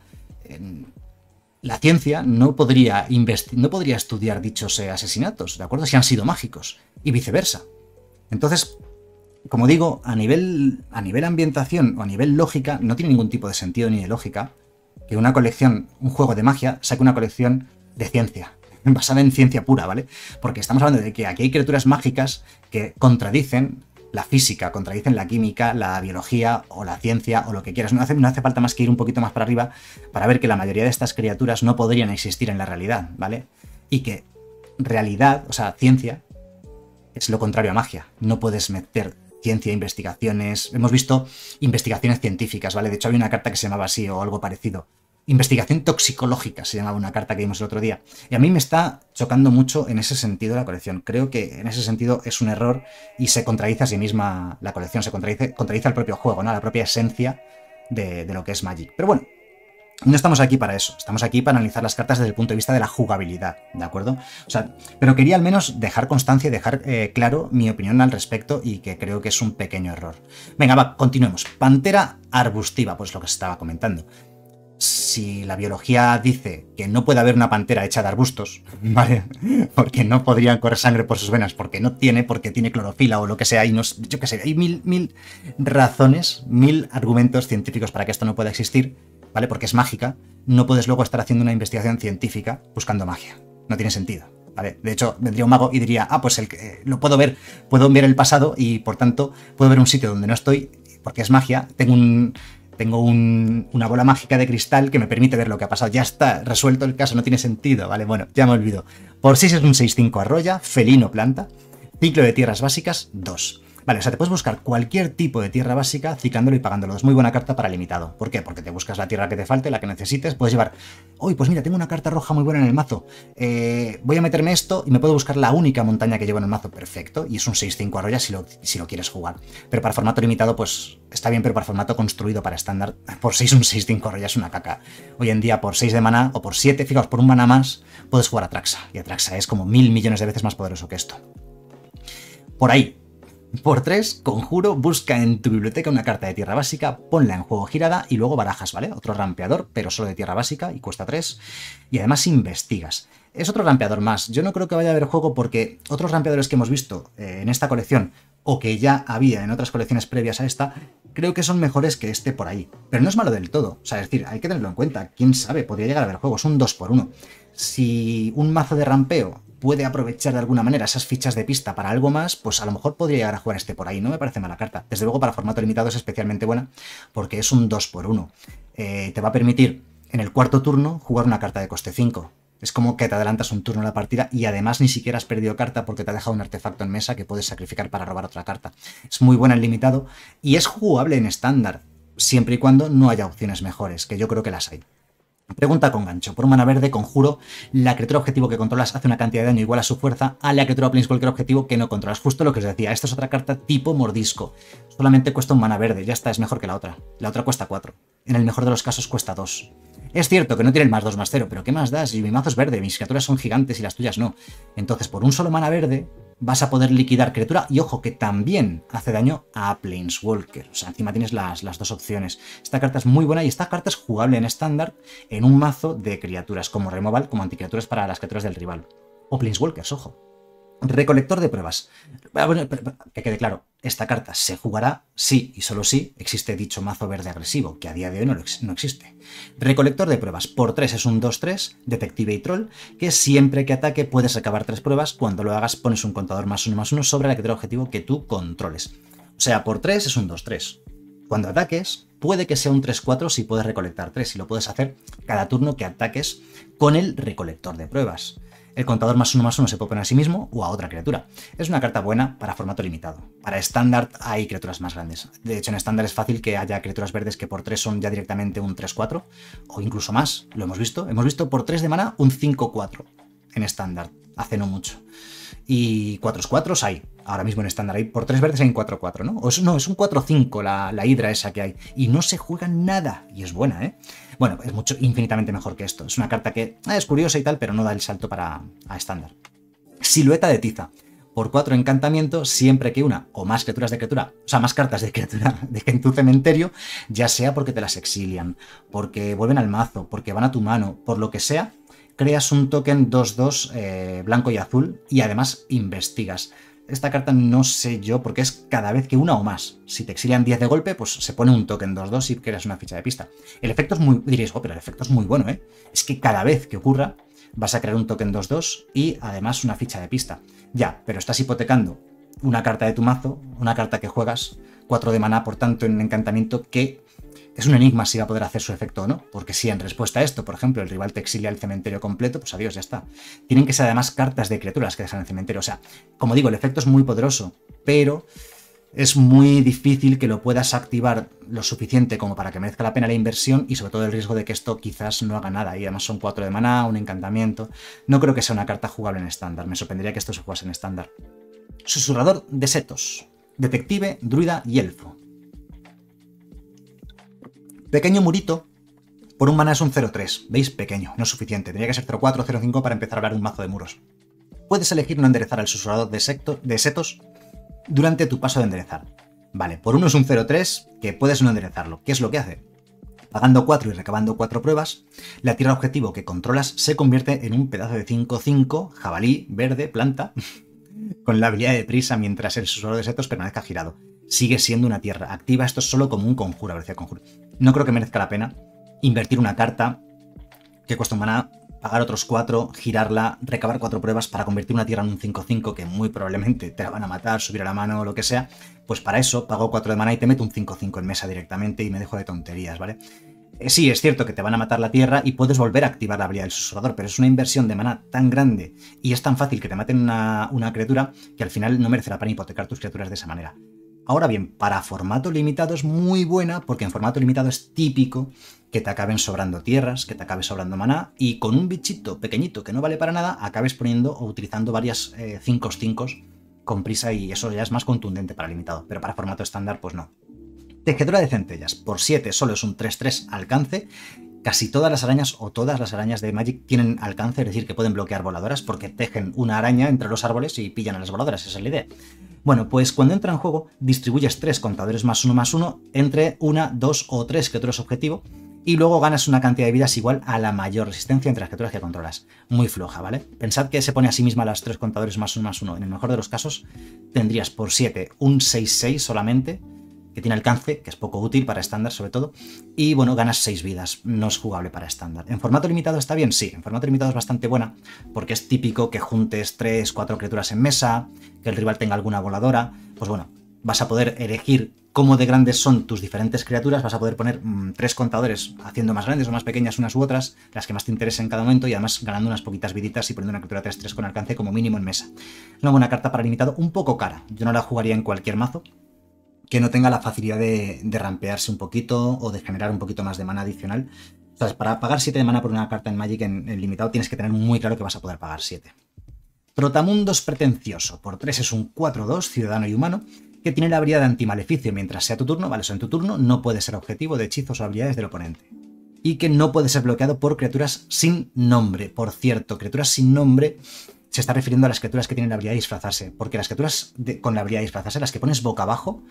la ciencia no podría, no podría estudiar dichos eh, asesinatos, ¿de acuerdo? Si han sido mágicos, y viceversa. Entonces, como digo, a nivel, a nivel ambientación o a nivel lógica, no tiene ningún tipo de sentido ni de lógica que una colección, un juego de magia, saque una colección de ciencia, basada en ciencia pura, ¿vale? Porque estamos hablando de que aquí hay criaturas mágicas que contradicen la física, contradicen la química, la biología o la ciencia o lo que quieras. No hace, no hace falta más que ir un poquito más para arriba para ver que la mayoría de estas criaturas no podrían existir en la realidad, ¿vale? Y que realidad, o sea, ciencia, es lo contrario a magia. No puedes meter ciencia, investigaciones. Hemos visto investigaciones científicas, ¿vale? De hecho, había una carta que se llamaba así o algo parecido, Investigación toxicológica se llamaba una carta que vimos el otro día. Y a mí me está chocando mucho en ese sentido la colección. Creo que en ese sentido es un error y se contradice a sí misma la colección, se contradice, contradice al propio juego, ¿no? la propia esencia de, lo que es Magic. Pero bueno, no estamos aquí para eso, estamos aquí para analizar las cartas desde el punto de vista de la jugabilidad, ¿de acuerdo? O sea, pero quería al menos dejar constancia y dejar eh, claro mi opinión al respecto y que creo que es un pequeño error. Venga, va, continuemos. Pantera arbustiva, pues lo que se estaba comentando si la biología dice que no puede haber una pantera hecha de arbustos, ¿vale? Porque no podrían correr sangre por sus venas, porque no tiene, porque tiene clorofila o lo que sea, y no, yo qué sé, hay mil, mil razones, mil argumentos científicos para que esto no pueda existir, ¿vale? Porque es mágica, no puedes luego estar haciendo una investigación científica buscando magia. No tiene sentido. ¿Vale? De hecho, vendría un mago y diría, ah, pues el, eh, lo puedo ver, puedo ver el pasado y por tanto puedo ver un sitio donde no estoy, porque es magia, tengo un, tengo una bola mágica de cristal que me permite ver lo que ha pasado. Ya está, resuelto el caso, no tiene sentido, ¿vale? Bueno, ya me olvido. Por 6 es un 6-5 arroya, felino planta, ciclo de tierras básicas 2. Vale, o sea, te puedes buscar cualquier tipo de tierra básica ciclándolo y pagándolo. Es muy buena carta para limitado. ¿Por qué? Porque te buscas la tierra que te falte, la que necesites. Puedes llevar, hoy, pues mira, tengo una carta roja muy buena en el mazo. Eh, voy a meterme esto y me puedo buscar la única montaña que llevo en el mazo. Perfecto. Y es un 6-5 arroya si lo, si lo quieres jugar. Pero para formato limitado, pues está bien, pero para formato construido para estándar, por 6 un 6-5 arroya es una caca. Hoy en día, por 6 de mana o por 7, fijaos, por un mana más, puedes jugar a Traxa. Y Atraxa es como mil millones de veces más poderoso que esto. Por ahí, por 3, conjuro, busca en tu biblioteca una carta de tierra básica, ponla en juego girada y luego barajas, ¿vale? Otro rampeador, pero solo de tierra básica y cuesta 3. Y además investigas. Es otro rampeador más. Yo no creo que vaya a haber juego porque otros rampeadores que hemos visto eh, en esta colección o que ya había en otras colecciones previas a esta, creo que son mejores que este por ahí. Pero no es malo del todo. O sea, es decir, hay que tenerlo en cuenta. Quién sabe, podría llegar a haber juegos, un 2 por 1 Si un mazo de rampeo puede aprovechar de alguna manera esas fichas de pista para algo más, pues a lo mejor podría llegar a jugar este por ahí. No me parece mala carta. Desde luego para formato limitado es especialmente buena porque es un 2x1. Eh, te va a permitir en el cuarto turno jugar una carta de coste 5. Es como que te adelantas un turno a la partida y además ni siquiera has perdido carta porque te ha dejado un artefacto en mesa que puedes sacrificar para robar otra carta. Es muy buena en limitado y es jugable en estándar, siempre y cuando no haya opciones mejores, que yo creo que las hay. Pregunta con gancho. Por un mana verde, conjuro, la criatura objetivo que controlas hace una cantidad de daño igual a su fuerza a la criatura planes cualquier objetivo que no controlas. Justo lo que os decía, esta es otra carta tipo mordisco. Solamente cuesta un mana verde, ya está, es mejor que la otra. La otra cuesta 4. En el mejor de los casos cuesta 2. Es cierto que no tiene el más 2 más 0, pero ¿qué más das y mi mazo es verde? Mis criaturas son gigantes y las tuyas no. Entonces, por un solo mana verde, vas a poder liquidar criatura y ojo que también hace daño a Planeswalker. O sea, encima tienes las, las, dos opciones. Esta carta es muy buena y esta carta es jugable en estándar en un mazo de criaturas como removal, como anticriaturas para las criaturas del rival. O Planeswalkers, ojo. Recolector de pruebas. Ah, que quede claro, esta carta se jugará si y solo si existe dicho mazo verde agresivo, que a día de hoy no, existe. Recolector de pruebas por 3 es un 2-3, detective y troll, que siempre que ataque puedes recabar 3 pruebas, cuando lo hagas pones un contador más 1 más 1 sobre la que del objetivo que tú controles. O sea, por 3 es un 2-3. Cuando ataques, puede que sea un 3-4 si puedes recolectar 3, y lo puedes hacer cada turno que ataques con el recolector de pruebas. El contador más uno más uno se puede poner a sí mismo o a otra criatura. Es una carta buena para formato limitado. Para estándar hay criaturas más grandes. De hecho, en estándar es fácil que haya criaturas verdes que por 3 son ya directamente un 3-4 o incluso más. Lo hemos visto. Hemos visto por 3 de mana un 5-4 en estándar. Hace no mucho. Y 4-4 hay. Ahora mismo en estándar hay por 3 verdes hay un 4-4, ¿no? O no, es un 4-5 la, la hidra esa que hay. Y no se juega nada. Y es buena, ¿eh? Bueno, es mucho, infinitamente mejor que esto. Es una carta que eh, es curiosa y tal, pero no da el salto para a estándar. Silueta de tiza. Por cuatro encantamientos, siempre que una o más criaturas de criatura, o sea, más cartas de criatura de en tu cementerio, ya sea porque te las exilian, porque vuelven al mazo, porque van a tu mano, por lo que sea, creas un token 2-2 eh, blanco y azul y además investigas. Esta carta no sé yo, porque es cada vez que una o más. Si te exilian 10 de golpe, pues se pone un token 2-2 y creas una ficha de pista. El efecto es muy... Diréis, oh, pero el efecto es muy bueno, ¿eh? Es que cada vez que ocurra, vas a crear un token 2-2 y además una ficha de pista. Ya, pero estás hipotecando una carta de tu mazo, una carta que juegas, 4 de maná, por tanto, en encantamiento, que es un enigma si va a poder hacer su efecto o no, porque si en respuesta a esto, por ejemplo, el rival te exilia el cementerio completo, pues adiós, ya está. Tienen que ser además cartas de criaturas que dejan el cementerio. O sea, como digo, el efecto es muy poderoso, pero es muy difícil que lo puedas activar lo suficiente como para que merezca la pena la inversión y sobre todo el riesgo de que esto quizás no haga nada. Y además son 4 de maná, un encantamiento. No creo que sea una carta jugable en estándar. Me sorprendería que esto se jugase en estándar. Susurrador de setos. Detective, druida y elfo. Pequeño murito por un mana es un 0-3. ¿Veis? Pequeño, no es suficiente. Tendría que ser 0-4 0-5 para empezar a hablar un mazo de muros. Puedes elegir no enderezar al susurrador de, setos durante tu paso de enderezar. Vale, por uno es un 0-3 que puedes no enderezarlo. ¿Qué es lo que hace? Pagando 4 y recabando 4 pruebas, la tierra objetivo que controlas se convierte en un pedazo de 5-5, jabalí, verde, planta, con la habilidad de prisa mientras el susurrador de setos permanezca girado sigue siendo una tierra. Activa esto solo como un conjuro, si conjuro. No creo que merezca la pena invertir una carta que cuesta un maná, pagar otros cuatro, girarla, recabar cuatro pruebas para convertir una tierra en un 5-5 que muy probablemente te la van a matar, subir a la mano o lo que sea. Pues para eso pago cuatro de maná y te meto un 5-5 en mesa directamente y me dejo de tonterías, ¿vale? Eh, sí, es cierto que te van a matar la tierra y puedes volver a activar la habilidad del susurrador, pero es una inversión de mana tan grande y es tan fácil que te maten una, una criatura que al final no merece la pena hipotecar tus criaturas de esa manera. Ahora bien, para formato limitado es muy buena porque en formato limitado es típico que te acaben sobrando tierras, que te acabe sobrando maná y con un bichito pequeñito que no vale para nada acabes poniendo o utilizando varias 5 eh, 5 con prisa y eso ya es más contundente para limitado, pero para formato estándar pues no. Tejedora de centellas, por 7 solo es un 3-3 alcance. Casi todas las arañas o todas las arañas de Magic tienen alcance, es decir, que pueden bloquear voladoras porque tejen una araña entre los árboles y pillan a las voladoras, esa es la idea. Bueno, pues cuando entra en juego, distribuyes tres contadores más uno más uno entre una, dos o tres criaturas objetivo y luego ganas una cantidad de vidas igual a la mayor resistencia entre las criaturas que controlas. Muy floja, ¿vale? Pensad que se pone a sí misma las tres contadores más uno más uno. En el mejor de los casos, tendrías por 7 un 6-6 solamente que tiene alcance, que es poco útil para estándar sobre todo, y bueno, ganas 6 vidas, no es jugable para estándar. ¿En formato limitado está bien? Sí, en formato limitado es bastante buena, porque es típico que juntes 3, 4 criaturas en mesa, que el rival tenga alguna voladora, pues bueno, vas a poder elegir cómo de grandes son tus diferentes criaturas, vas a poder poner 3 mm, tres contadores haciendo más grandes o más pequeñas unas u otras, las que más te interesen en cada momento y además ganando unas poquitas viditas y poniendo una criatura 3-3 con alcance como mínimo en mesa. Es una buena carta para limitado, un poco cara, yo no la jugaría en cualquier mazo, que no tenga la facilidad de, rampearse un poquito o de generar un poquito más de mana adicional. O sea, para pagar 7 de mana por una carta en Magic en, el limitado tienes que tener muy claro que vas a poder pagar 7. Protamundos Pretencioso, por 3 es un 4-2, ciudadano y humano, que tiene la habilidad de antimaleficio mientras sea tu turno, vale, eso en tu turno no puede ser objetivo de hechizos o habilidades del oponente. Y que no puede ser bloqueado por criaturas sin nombre. Por cierto, criaturas sin nombre se está refiriendo a las criaturas que tienen la habilidad de disfrazarse, porque las criaturas con la habilidad de disfrazarse, las que pones boca abajo,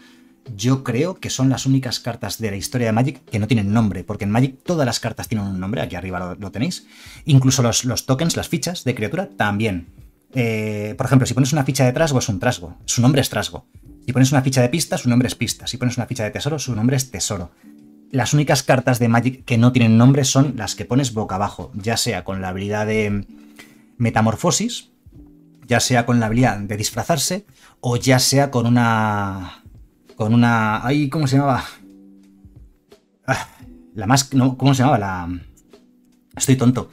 yo creo que son las únicas cartas de la historia de Magic que no tienen nombre, porque en Magic todas las cartas tienen un nombre, aquí arriba lo, tenéis. Incluso los, tokens, las fichas de criatura también. Eh, por ejemplo, si pones una ficha de trasgo es un trasgo, su nombre es trasgo. Si pones una ficha de pista, su nombre es pista. Si pones una ficha de tesoro, su nombre es tesoro. Las únicas cartas de Magic que no tienen nombre son las que pones boca abajo, ya sea con la habilidad de metamorfosis, ya sea con la habilidad de disfrazarse, o ya sea con una con una... Ay, ¿cómo se llamaba? Ah, la más... No, ¿Cómo se llamaba? La... Estoy tonto.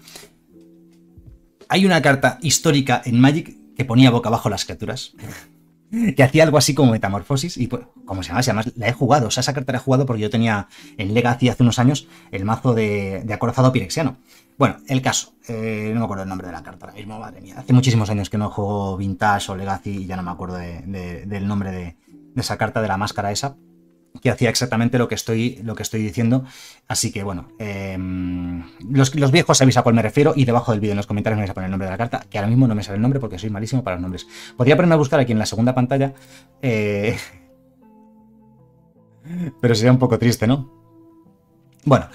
Hay una carta histórica en Magic que ponía boca abajo las criaturas. que hacía algo así como metamorfosis y pues, como se llama, además la he jugado, o sea, esa carta la he jugado porque yo tenía en Legacy hace unos años el mazo de, acorazado pirexiano. Bueno, el caso, eh, no me acuerdo el nombre de la carta ahora mismo, madre mía, hace muchísimos años que no juego Vintage o Legacy y ya no me acuerdo del nombre de esa carta de la máscara esa, que hacía exactamente lo que estoy, lo que estoy diciendo. Así que bueno, em, los, los, viejos sabéis a cuál me refiero y debajo del vídeo en los comentarios me vais a poner el nombre de la carta, que ahora mismo no me sale el nombre porque soy malísimo para los nombres. Podría ponerme a buscar aquí en la segunda pantalla, eh, pero sería un poco triste, ¿no? Bueno,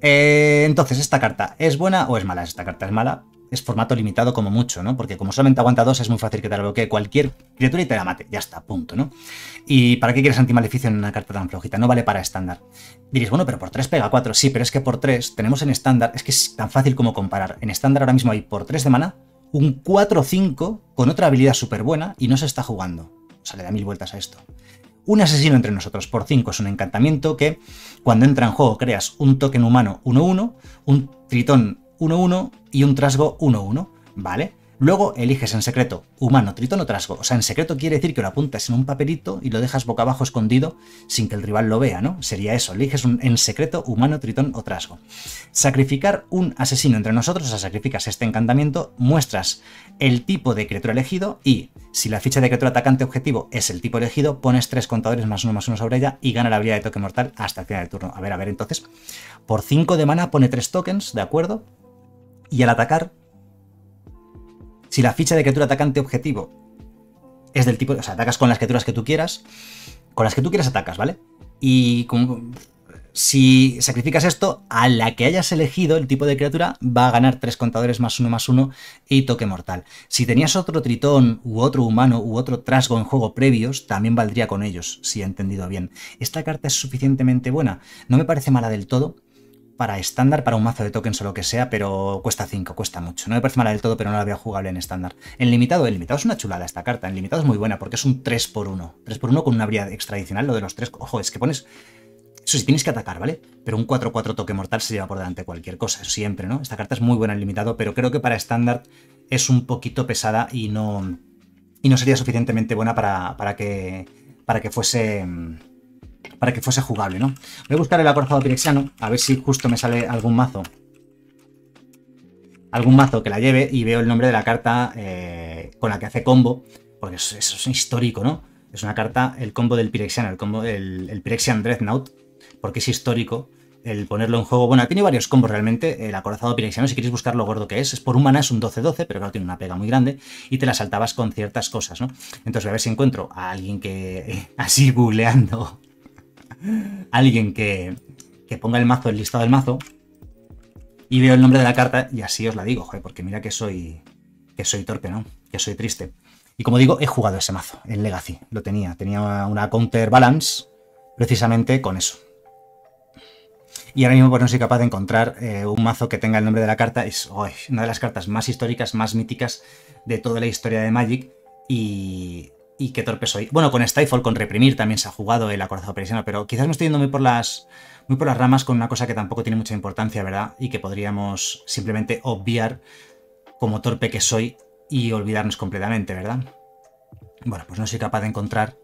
eh, entonces, ¿esta carta es buena o es mala? Esta carta es mala es formato limitado como mucho, ¿no? Porque como solamente aguanta dos, es muy fácil que te la bloquee cualquier criatura y te la mate. Ya está, punto, ¿no? ¿Y para qué quieres antimaleficio en una carta tan flojita? No vale para estándar. Diréis, bueno, pero por tres pega cuatro. Sí, pero es que por tres tenemos en estándar, es que es tan fácil como comparar. En estándar ahora mismo hay por tres de mana, un 4-5 con otra habilidad súper buena y no se está jugando. O sea, le da mil vueltas a esto. Un asesino entre nosotros por 5 es un encantamiento que cuando entra en juego creas un token humano 1-1, un tritón 1-1 y un trasgo 1-1, ¿vale? Luego eliges en secreto humano, tritón o trasgo. O sea, en secreto quiere decir que lo apuntas en un papelito y lo dejas boca abajo escondido sin que el rival lo vea, ¿no? Sería eso, eliges en secreto humano, tritón o trasgo. Sacrificar un asesino entre nosotros, o sea, sacrificas este encantamiento, muestras el tipo de criatura elegido y si la ficha de criatura atacante objetivo es el tipo elegido, pones tres contadores más uno más uno sobre ella y gana la habilidad de toque mortal hasta el final del turno. A ver, a ver, entonces, por 5 de mana pone tres tokens, ¿de acuerdo? y al atacar, si la ficha de criatura atacante objetivo es del tipo, o sea, atacas con las criaturas que tú quieras, con las que tú quieras atacas, ¿vale? Y si sacrificas esto, a la que hayas elegido el tipo de criatura va a ganar tres contadores más uno más uno y toque mortal. Si tenías otro tritón u otro humano u otro trasgo en juego previos, también valdría con ellos, si he entendido bien. Esta carta es suficientemente buena, no me parece mala del todo, para estándar, para un mazo de tokens o lo que sea, pero cuesta 5, cuesta mucho. No me parece mala del todo, pero no la veo jugable en estándar. En limitado, en limitado es una chulada esta carta. En limitado es muy buena porque es un 3x1. 3x1 con una habilidad extradicional, lo de los 3. Ojo, es que pones. Eso sí, tienes que atacar, ¿vale? Pero un 4-4 toque mortal se lleva por delante cualquier cosa, siempre, ¿no? Esta carta es muy buena en limitado, pero creo que para estándar es un poquito pesada y no. Y no sería suficientemente buena para, para que. Para que fuese mm, para que fuese jugable, ¿no? Voy a buscar el acorazado pirexiano, a ver si justo me sale algún mazo. Algún mazo que la lleve y veo el nombre de la carta eh, con la que hace combo, porque eso, es histórico, ¿no? Es una carta, el combo del pirexiano, el combo el, pirexian dreadnought, porque es histórico el ponerlo en juego. Bueno, tiene varios combos realmente. El acorazado pirexiano, si quieres buscar lo gordo que es, es por un mana, es un 12-12, pero claro, tiene una pega muy grande y te la saltabas con ciertas cosas, ¿no? Entonces voy a ver si encuentro a alguien que así googleando alguien que, ponga el mazo, el listado del mazo, y veo el nombre de la carta y así os la digo, porque mira que soy, que soy torpe, ¿no? Que soy triste. Y como digo, he jugado ese mazo, el Legacy, lo tenía. Tenía una counterbalance precisamente con eso. Y ahora mismo pues, no soy capaz de encontrar eh, un mazo que tenga el nombre de la carta. Es una de las cartas más históricas, más míticas de toda la historia de Magic. Y y qué torpe soy. Bueno, con Stifle, con reprimir también se ha jugado el acorazado perisiano, pero quizás me estoy yendo muy por las muy por las ramas con una cosa que tampoco tiene mucha importancia, ¿verdad? Y que podríamos simplemente obviar como torpe que soy y olvidarnos completamente, ¿verdad? Bueno, pues no soy capaz de encontrar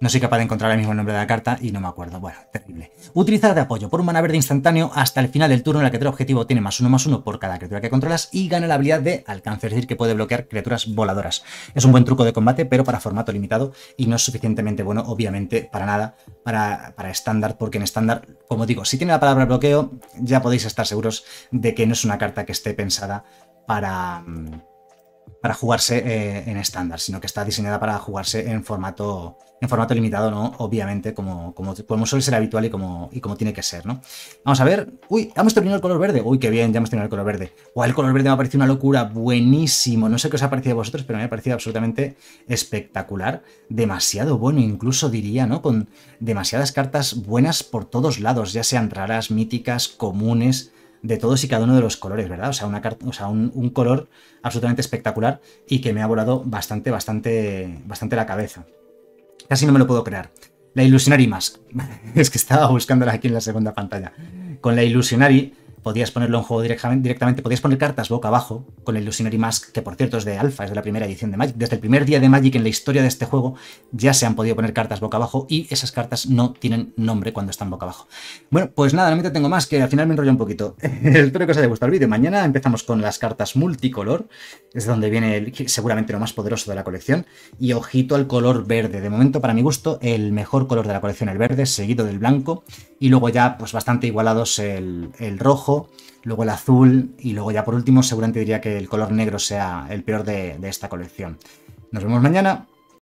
no soy capaz de encontrar el mismo nombre de la carta y no me acuerdo. Bueno, terrible. Utilizar de apoyo por un mana verde instantáneo hasta el final del turno en la que tu objetivo tiene más uno más uno por cada criatura que controlas y gana la habilidad de alcance, es decir, que puede bloquear criaturas voladoras. Es un buen truco de combate, pero para formato limitado y no es suficientemente bueno, obviamente, para nada, para, para estándar, porque en estándar, como digo, si tiene la palabra bloqueo, ya podéis estar seguros de que no es una carta que esté pensada para... Mm, para jugarse eh, en estándar, sino que está diseñada para jugarse en formato, en formato limitado, ¿no? Obviamente, como, como, suele ser habitual y como, y como tiene que ser, ¿no? Vamos a ver. Uy, hemos terminado el color verde. Uy, qué bien, ya hemos terminado el color verde. O el color verde me ha parecido una locura, buenísimo. No sé qué os ha parecido a vosotros, pero me ha parecido absolutamente espectacular. Demasiado bueno, incluso diría, ¿no? Con demasiadas cartas buenas por todos lados, ya sean raras, míticas, comunes de todos y cada uno de los colores, ¿verdad? O sea, una o sea un, un, color absolutamente espectacular y que me ha volado bastante, bastante, bastante la cabeza. Casi no me lo puedo creer. La Illusionary Mask. es que estaba buscándola aquí en la segunda pantalla. Con la Illusionary podías ponerlo en juego directamente, podías poner cartas boca abajo con el Illusionary Mask, que por cierto es de Alpha, es de la primera edición de Magic. Desde el primer día de Magic en la historia de este juego ya se han podido poner cartas boca abajo y esas cartas no tienen nombre cuando están boca abajo. Bueno, pues nada, no tengo más, que al final me enrollo un poquito. Espero que os haya gustado el vídeo. Mañana empezamos con las cartas multicolor, es donde viene el, seguramente lo más poderoso de la colección. Y ojito al color verde, de momento para mi gusto el mejor color de la colección, el verde, seguido del blanco y luego ya pues bastante igualados el, rojo, luego el azul y luego ya por último seguramente diría que el color negro sea el peor de esta colección. Nos vemos mañana.